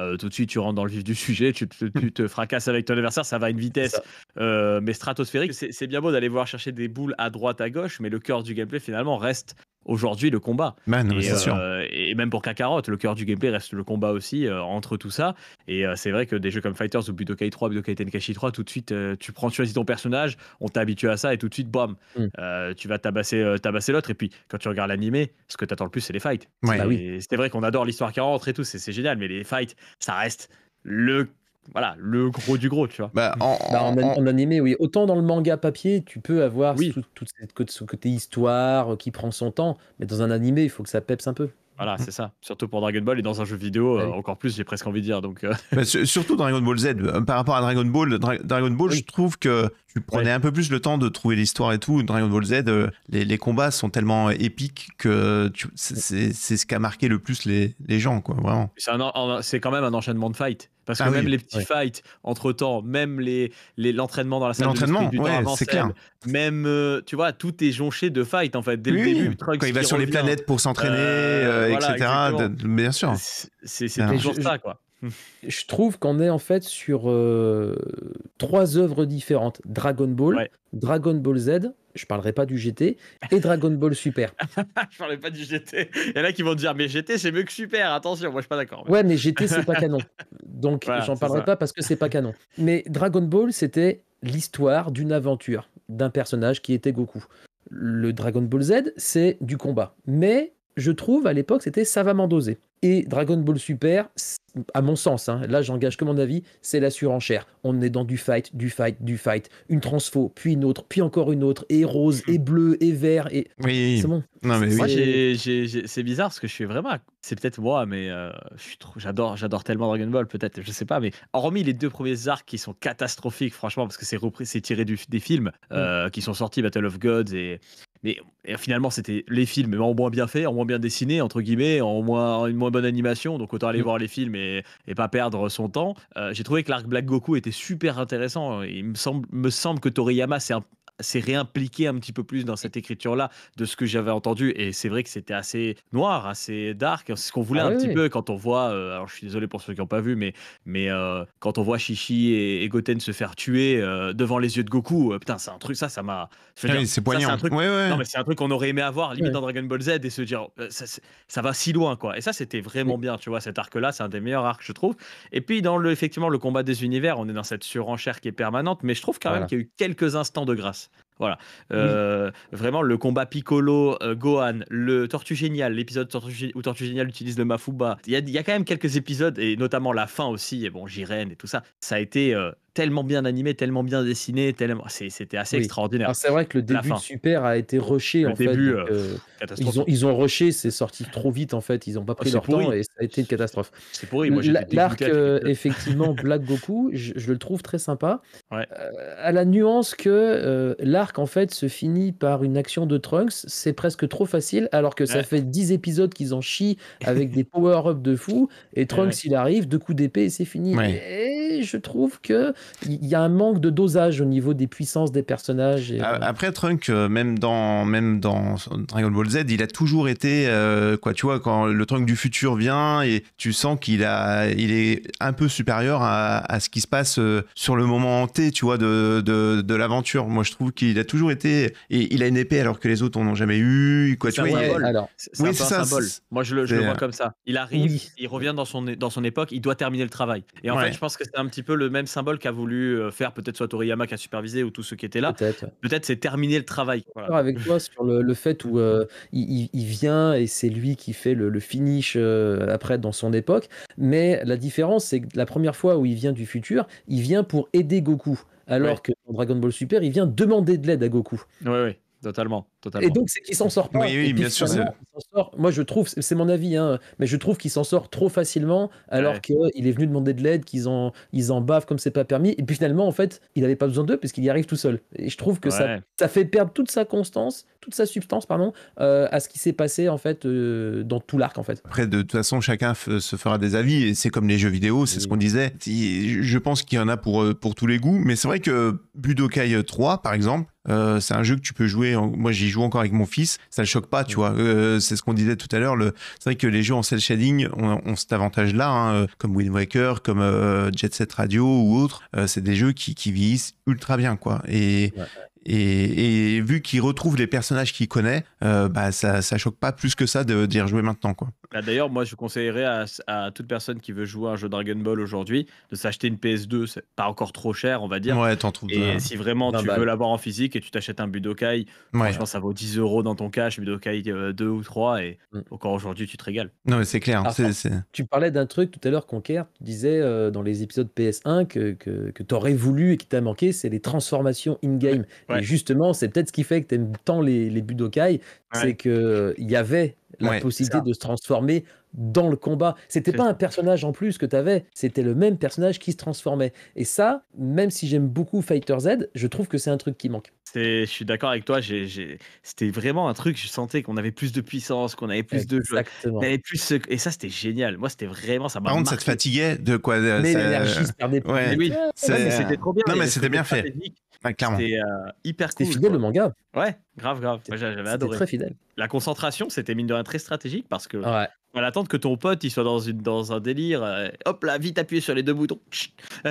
mm. tout de suite tu rentres dans le vif du sujet, tu, te, tu te fracasses avec ton adversaire, ça va à une vitesse, mais stratosphérique. C'est bien beau d'aller voir chercher des boules à droite, à gauche, mais le cœur du gameplay finalement reste aujourd'hui le combat. et, euh, et, même pour Kakarot, le cœur du gameplay reste le combat aussi euh, entre tout ça. Et euh, c'est vrai que des jeux comme Fighters ou Budokai 3, Budokai Tenkaichi 3, tout de suite, tu prends, tu choisis ton personnage, on t'habitue à ça et tout de suite, bam, mm. tu vas tabasser, tabasser l'autre. Et puis quand tu regardes l'animé, ce que t'attends le plus, c'est les fights. Bah oui. C'est vrai qu'on adore l'histoire qui rentre et tout, c'est génial, mais les fights, ça reste le voilà, le gros du gros, tu vois. Bah, bah en, en, animé, oui. Autant dans le manga papier, tu peux avoir oui. tout, cette, ce côté histoire euh, qui prend son temps, mais dans un animé, il faut que ça pepse un peu. Voilà, c'est ça. Surtout pour Dragon Ball et dans un jeu vidéo, euh, encore plus, j'ai presque envie de dire. Donc, bah, surtout Dragon Ball Z. Par rapport à Dragon Ball, Dragon Ball, je trouve que tu prenais un peu plus le temps de trouver l'histoire et tout. Dragon Ball Z, euh, les, combats sont tellement épiques que c'est ce qui a marqué le plus les, gens, quoi, vraiment. C'est quand même un enchaînement de fights. Parce que ah même les petits fights entre temps, même les l'entraînement dans la salle l'entraînement, c'est clair. Même euh, tu vois, tout est jonché de fights en fait dès le début. quand il va sur les planètes pour s'entraîner, euh, etc. Bien sûr. C'est toujours ça quoi je trouve qu'on est en fait sur euh, trois œuvres différentes Dragon Ball, Dragon Ball Z, je parlerai pas du GT, et Dragon Ball Super. je parlais pas du GT. Il y en a qui vont dire mais GT c'est mieux que Super, attention, moi je suis pas d'accord. Ouais, mais GT c'est pas canon. Donc j'en parlerai pas parce que c'est pas canon. Mais Dragon Ball c'était l'histoire d'une aventure d'un personnage qui était Goku. Le Dragon Ball Z, c'est du combat, mais je trouve, à l'époque, c'était savamment dosé. Et Dragon Ball Super, à mon sens, hein, là j'engage que mon avis, c'est la surenchère. On est dans du fight, du fight, du fight, une transfo, puis une autre, puis encore une autre, et rose, et hmm. bleu, et vert, et. Oui, c'est bon. mais c'est bizarre parce que je suis vraiment. C'est peut-être moi, mais euh, j'adore tellement Dragon Ball, peut-être, je sais pas, mais hormis les deux premiers arcs qui sont catastrophiques, franchement, parce que c'est repris, tiré du... des films hmm. euh, qui sont sortis, Battle of Gods et, mais finalement, c'était les films, mais en moins bien fait, en moins bien dessiné, entre guillemets, en moins, une moins bonne animation. Donc autant aller mm. voir les films et, pas perdre son temps. Euh, j'ai trouvé que l'arc Black Goku était super intéressant. Il me semble, me semble que Toriyama c'est un, s'est réimpliqué un petit peu plus dans cette écriture-là de ce que j'avais entendu. Et c'est vrai que c'était assez noir, assez dark. C'est ce qu'on voulait ah un petit peu quand on voit. Euh, alors, je suis désolé pour ceux qui n'ont pas vu, mais, mais euh, quand on voit Shishi et, Goten se faire tuer euh, devant les yeux de Goku, putain, c'est un truc, ça, ça m'a. Ah c'est poignant. C'est un truc, Non, mais c'est un truc qu'on aurait aimé avoir, limite dans Dragon Ball Z, et se dire, ça, va si loin, quoi. Et ça, c'était vraiment bien, tu vois. Cet arc-là, c'est un des meilleurs arcs, je trouve. Et puis, dans le, effectivement, le combat des univers, on est dans cette surenchère qui est permanente, mais je trouve quand même qu'il y a eu quelques instants de grâce. Voilà. Euh, vraiment, le combat Piccolo, euh, Gohan, le Tortue Génial, l'épisode où Tortue Génial utilise le Mafuba. Il y, a, quand même quelques épisodes, et notamment la fin aussi, et bon, Jiren et tout ça. Ça a été euh, tellement bien animé, tellement bien dessiné, tellement c'était assez extraordinaire. C'est vrai que le début Super a été rushé en début, fait. Euh, euh, ils ont ils rushé, c'est sorti trop vite en fait, ils n'ont pas ah, pris leur temps et ça a été une catastrophe. C'est pourri. L'arc euh, effectivement Black Goku, je, le trouve très sympa. à la nuance que l'arc en fait se finit par une action de Trunks, c'est presque trop facile alors que ça fait 10 épisodes qu'ils en chient avec des power up de fou et Trunks il arrive, deux coups d'épée et c'est fini. Et je trouve que il y a un manque de dosage au niveau des puissances des personnages. Et, euh, Après, Trunk, euh, même dans, même dans Dragon Ball Z, il a toujours été, euh, quoi, tu vois, quand le Trunk du futur vient et tu sens qu'il a, il est un peu supérieur à, à, ce qui se passe sur le moment T, tu vois, de, de, de l'aventure. Moi, je trouve qu'il a toujours été, et il a une épée alors que les autres n'en ont jamais eu, quoi, tu vois. c'est un, symbole. Moi, je le, vois comme ça. Il arrive, il revient dans son, dans son époque, il doit terminer le travail. Et en fait, je pense que c'est un petit peu le même symbole qu'avant voulu euh, faire, peut-être soit Toriyama qui a supervisé ou tous ceux qui étaient là. Peut-être. c'est terminé le travail. Voilà. Avec toi sur le, fait où euh, il, vient et c'est lui qui fait le, finish euh, après dans son époque. Mais la différence, c'est que la première fois où il vient du futur, il vient pour aider Goku. Alors que dans Dragon Ball Super, il vient demander de l'aide à Goku. Oui, ouais totalement, Et donc, c'est qu'il s'en sort pas. Oui, oui, bien sûr. moi, je trouve, c'est mon avis, hein, mais je trouve qu'il s'en sort trop facilement alors qu'il est venu demander de l'aide, qu'ils en, ils en bavent comme c'est pas permis. Et puis finalement, en fait, il n'avait pas besoin d'eux parce qu'il y arrive tout seul. Et je trouve que ça, ça fait perdre toute sa constance, toute sa substance, pardon, euh, à ce qui s'est passé, en fait, euh, dans tout l'arc, en fait. Après, de toute façon, chacun se fera des avis et c'est comme les jeux vidéo, c'est ce qu'on disait. Je pense qu'il y en a pour, euh, pour tous les goûts, mais c'est vrai que Budokai 3, par exemple, euh, c'est un jeu que tu peux jouer. Moi, j'y joue encore avec mon fils. Ça le choque pas, tu vois. Euh, c'est ce qu'on disait tout à l'heure. Le... C'est vrai que les jeux en cel shading ont, cet avantage-là, hein, euh, comme Wind Waker, comme Jet Set Radio ou autres. c'est des jeux qui, qui vieillissent ultra bien, quoi. Et, et, vu qu'il retrouve les personnages qu'il connaît, euh, bah, ça, ça choque pas plus que ça de d'y rejouer maintenant. quoi. Bah, d'ailleurs, moi, je conseillerais à, toute personne qui veut jouer à un jeu Dragon Ball aujourd'hui de s'acheter une PS2. C'est pas encore trop cher, on va dire. Ouais, t'en trouves. Et hein. si vraiment tu veux l'avoir en physique et tu t'achètes un Budokai, franchement, ça vaut 10 euros dans ton cash, Budokai 2 euh, ou 3, et mm. encore aujourd'hui, tu te régales. Non, mais c'est clair. Hein. Tu parlais d'un truc tout à l'heure, Conquer, tu disais euh, dans les épisodes PS1 que, que, que t'aurais voulu et qui t'a manqué, c'est les transformations in-game. Et justement, c'est peut-être ce qui fait que tu aimes tant les, buts Budokai, c'est qu'il euh, y avait la possibilité de se transformer dans le combat. C'était pas un personnage en plus que tu avais, c'était le même personnage qui se transformait. Et ça, même si j'aime beaucoup Fighter Z, je trouve que c'est un truc qui manque. Je suis d'accord avec toi, c'était vraiment un truc, je sentais qu'on avait plus de puissance, qu'on avait plus de jeu. Plus... Et ça, c'était génial. Moi, c'était vraiment ça. Par contre, ça te fatiguait de quoi Mais l'énergie ah, c'était trop bien. Non, mais c'était bien fait. c'était euh, hyper cool. C'était fidèle le manga. Ouais, grave, grave. j'avais adoré. très fidèle. La concentration, c'était mine de rien très stratégique parce que ouais va l'attente que ton pote il soit dans, une, dans un délire. Euh, hop là, vite appuyer sur les deux boutons.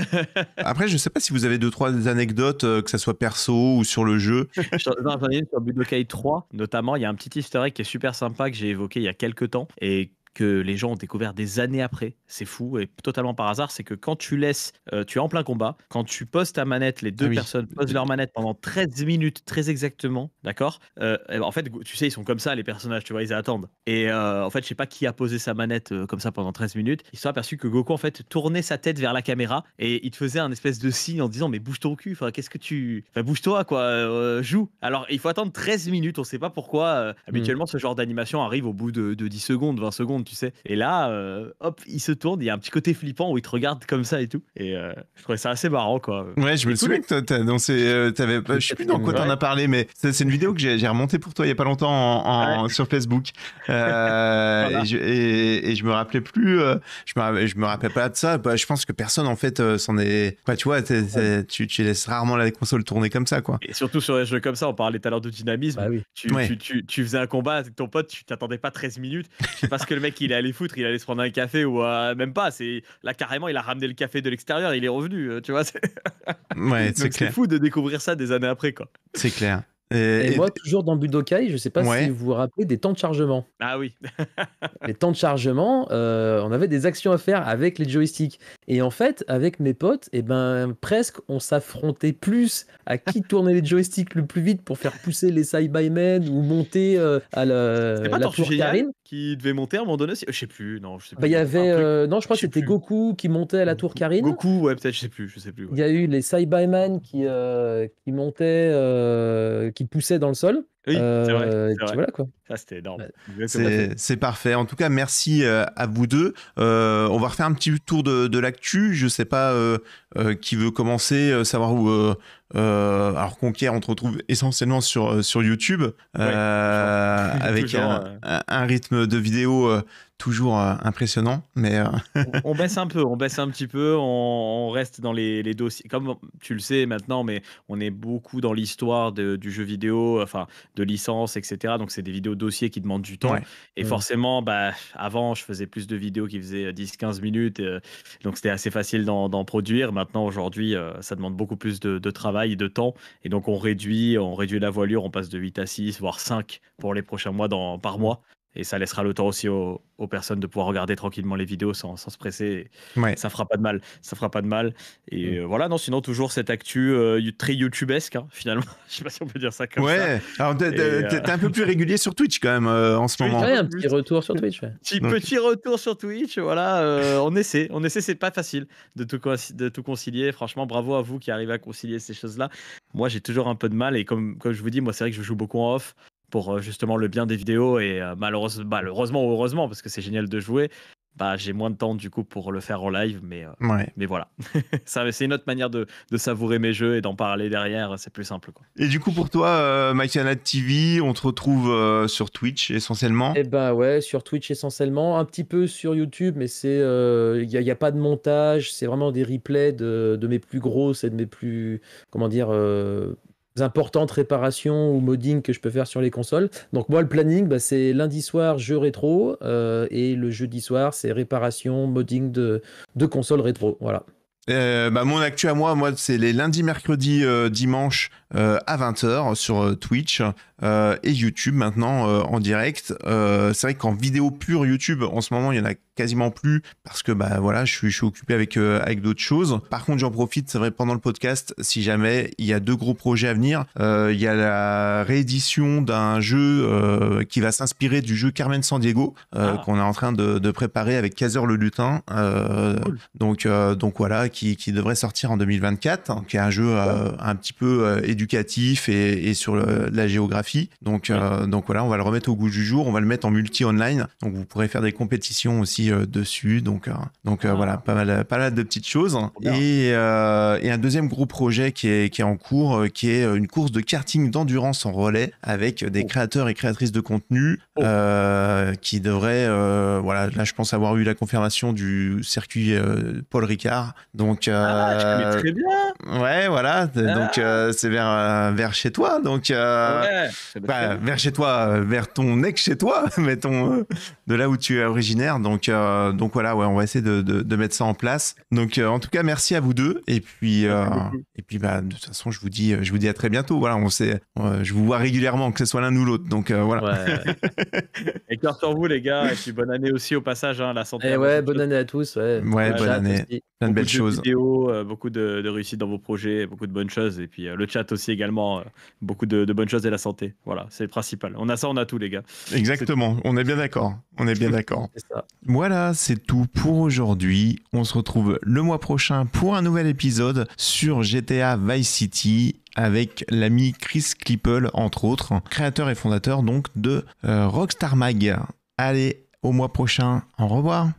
Après, je ne sais pas si vous avez deux trois anecdotes, euh, que ce soit perso ou sur le jeu. J'en ai sur Budokai 3, notamment. Il y a un petit historique qui est super sympa que j'ai évoqué il y a quelques temps et que les gens ont découvert des années après. C'est fou et totalement par hasard, c'est que quand tu laisses, euh, tu es en plein combat, quand tu poses ta manette, les deux ah personnes posent leur manette pendant 13 minutes, très exactement, d'accord euh, eh ben, En fait, tu sais, ils sont comme ça, les personnages, tu vois, ils attendent. Et euh, en fait, je sais pas qui a posé sa manette comme ça pendant 13 minutes. Ils se sont aperçus que Goku, en fait, tournait sa tête vers la caméra et il te faisait un espèce de signe en disant, mais bouge ton cul, qu'est-ce que tu. Enfin, bouge-toi, quoi, joue. Alors, il faut attendre 13 minutes, on sait pas pourquoi. Hmm. habituellement, ce genre d'animation arrive au bout de 10 secondes, 20 secondes tu sais. Et là, euh, hop, il se tourne, il y a un petit côté flippant où il te regarde comme ça et tout. Et euh, je trouvais ça assez marrant, quoi. Ouais, je me souviens que toi, dans ces, euh, je sais plus dans quoi en as parlé, mais c'est, une vidéo que j'ai, remontée pour toi il y a pas longtemps en, sur Facebook. et, je, et, me rappelais plus, je, me, je me rappelais pas de ça. Bah, je pense que personne, en fait, s'en est. quoi bah, tu vois, tu, tu laisses rarement la console tourner comme ça, quoi. Et surtout sur des jeux comme ça, on parlait tout à l'heure de dynamisme. Bah tu, tu, tu, tu, faisais un combat avec ton pote, tu t'attendais pas 13 minutes. parce que le mec qu'il allait foutre, il allait se prendre un café ou euh, même pas. C'est là carrément, il a ramené le café de l'extérieur, il est revenu, euh, tu vois. C'est... c'est fou de découvrir ça des années après, quoi. C'est clair. Et, euh, moi, toujours dans Budokai, je ne sais pas si vous vous rappelez des temps de chargement. Ah oui. les temps de chargement, on avait des actions à faire avec les joysticks. Et en fait, avec mes potes, eh ben, presque on s'affrontait plus à qui tournait les joysticks le plus vite pour faire pousser les side by men ou monter à la, la tour Karine qui devait monter à un moment donné euh, Je sais plus, non, je sais bah, plus. il y avait, euh, non, je crois que c'était Goku qui montait à la tour Karine. Goku, ouais, peut-être, je sais plus, je sais plus. Il y a eu les Saibaiman qui, euh, qui montaient, qui poussaient dans le sol c'est euh, quoi. Ça, c'était C'est, parfait. En tout cas, merci euh, à vous deux. Euh, on va refaire un petit tour de, l'actu. Je sais pas qui veut commencer, savoir où. alors, Conquer, on te retrouve essentiellement sur, sur YouTube avec un, un, rythme de vidéo toujours euh, impressionnant. Mais euh, on, baisse un peu, on baisse un petit peu, on, reste dans les, dossiers. Comme tu le sais maintenant, mais on est beaucoup dans l'histoire du jeu vidéo, enfin de licence, etc. Donc c'est des vidéos dossiers qui demandent du temps. Et forcément, bah, avant, je faisais plus de vidéos qui faisaient 10-15 euh, minutes. donc c'était assez facile d'en produire. Maintenant, aujourd'hui, ça demande beaucoup plus de, de, travail et de temps. Et donc on réduit, on réduit la voilure, on passe de 8 à 6, voire 5 pour les prochains mois dans, par mois. Et ça laissera le temps aussi aux, personnes de pouvoir regarder tranquillement les vidéos sans, sans se presser. Ça fera pas de mal. Ça fera pas de mal. Et mm. euh, voilà, non, sinon, toujours cette actu euh, très YouTube-esque, hein, finalement. Je sais pas si on peut dire ça comme ça. Ouais, euh, t'es un peu plus régulier sur Twitch quand même en ce moment. un petit retour sur Twitch. Petit, petit retour sur Twitch, voilà. on essaie, on essaie, c'est pas facile de tout, de tout concilier. Franchement, bravo à vous qui arrivez à concilier ces choses-là. Moi, j'ai toujours un peu de mal. Et comme, comme je vous dis, moi, c'est vrai que je joue beaucoup en off pour euh, justement le bien des vidéos et euh, malheureusement, ou heureusement parce que c'est génial de jouer, bah, j'ai moins de temps du coup pour le faire en live, mais, euh, mais voilà. c'est une autre manière de, savourer mes jeux et d'en parler derrière, c'est plus simple. Quoi. Et du coup, pour toi, euh, TV, on te retrouve sur Twitch essentiellement et eh ben ouais, sur Twitch essentiellement, un petit peu sur YouTube, mais c'est il n'y a, pas de montage, c'est vraiment des replays de, de, mes plus grosses et de mes plus, comment dire, importantes réparations ou modding que je peux faire sur les consoles. Donc moi, le planning, bah, c'est lundi soir, jeu rétro, euh, et le jeudi soir, c'est réparation, modding de, de consoles rétro. Voilà. Euh, bah, mon actu à moi, moi c'est les lundis, mercredis, euh, dimanche à 20h sur Twitch et YouTube maintenant en direct. c'est vrai qu'en vidéo pure YouTube, en ce moment, il y en a quasiment plus parce que bah voilà, je suis, occupé avec euh, avec d'autres choses. Par contre, j'en profite, c'est vrai pendant le podcast, si jamais il y a deux gros projets à venir, euh, il y a la réédition d'un jeu euh, qui va s'inspirer du jeu Carmen San Diego ah. qu'on est en train de, préparer avec Kazer le lutin. Donc donc voilà, qui, devrait sortir en 2024, hein, qui est un jeu un petit peu éducatif et, sur la géographie. Donc donc voilà, on va le remettre au goût du jour, on va le mettre en multi online. Donc vous pourrez faire des compétitions aussi euh, dessus. Donc, hein, donc euh, ah. voilà, pas mal, pas mal de petites choses. Et, euh, et, un deuxième gros projet qui est, qui est en cours, qui est une course de karting d'endurance en relais avec des oh. créateurs et créatrices de contenu oh. qui devraient, voilà, là je pense avoir eu la confirmation du circuit Paul Ricard. Donc, ah, très bien. Ouais, voilà. Ah. Donc c'est vers, vers chez toi. Donc, vers chez toi, vers ton ex chez toi, mettons, de là où tu es originaire. Donc, euh, donc voilà, ouais, on va essayer de, de, mettre ça en place. Donc euh, en tout cas, merci à vous deux. Et puis, euh, et puis bah, de toute façon, je vous dis, je vous dis à très bientôt. Voilà, on sait, je vous vois régulièrement, que ce soit l'un ou l'autre. Donc voilà. et cœur sur vous, les gars. Et puis bonne année aussi au passage, hein, la santé. Et eh ouais, bonne année à tous. Ouais, bonne année. Plein de belles choses. beaucoup de, réussite dans vos projets, beaucoup de bonnes choses. Et puis le chat aussi également, beaucoup de, bonnes choses et la santé. Voilà, c'est le principal. On a ça, on a tout, les gars. Exactement. On est bien d'accord. On est bien d'accord. Moi, voilà, c'est tout pour aujourd'hui. On se retrouve le mois prochain pour un nouvel épisode sur GTA Vice City avec l'ami Chris Klippel, entre autres, créateur et fondateur donc de euh, Rockstar Mag. Allez, au mois prochain, au revoir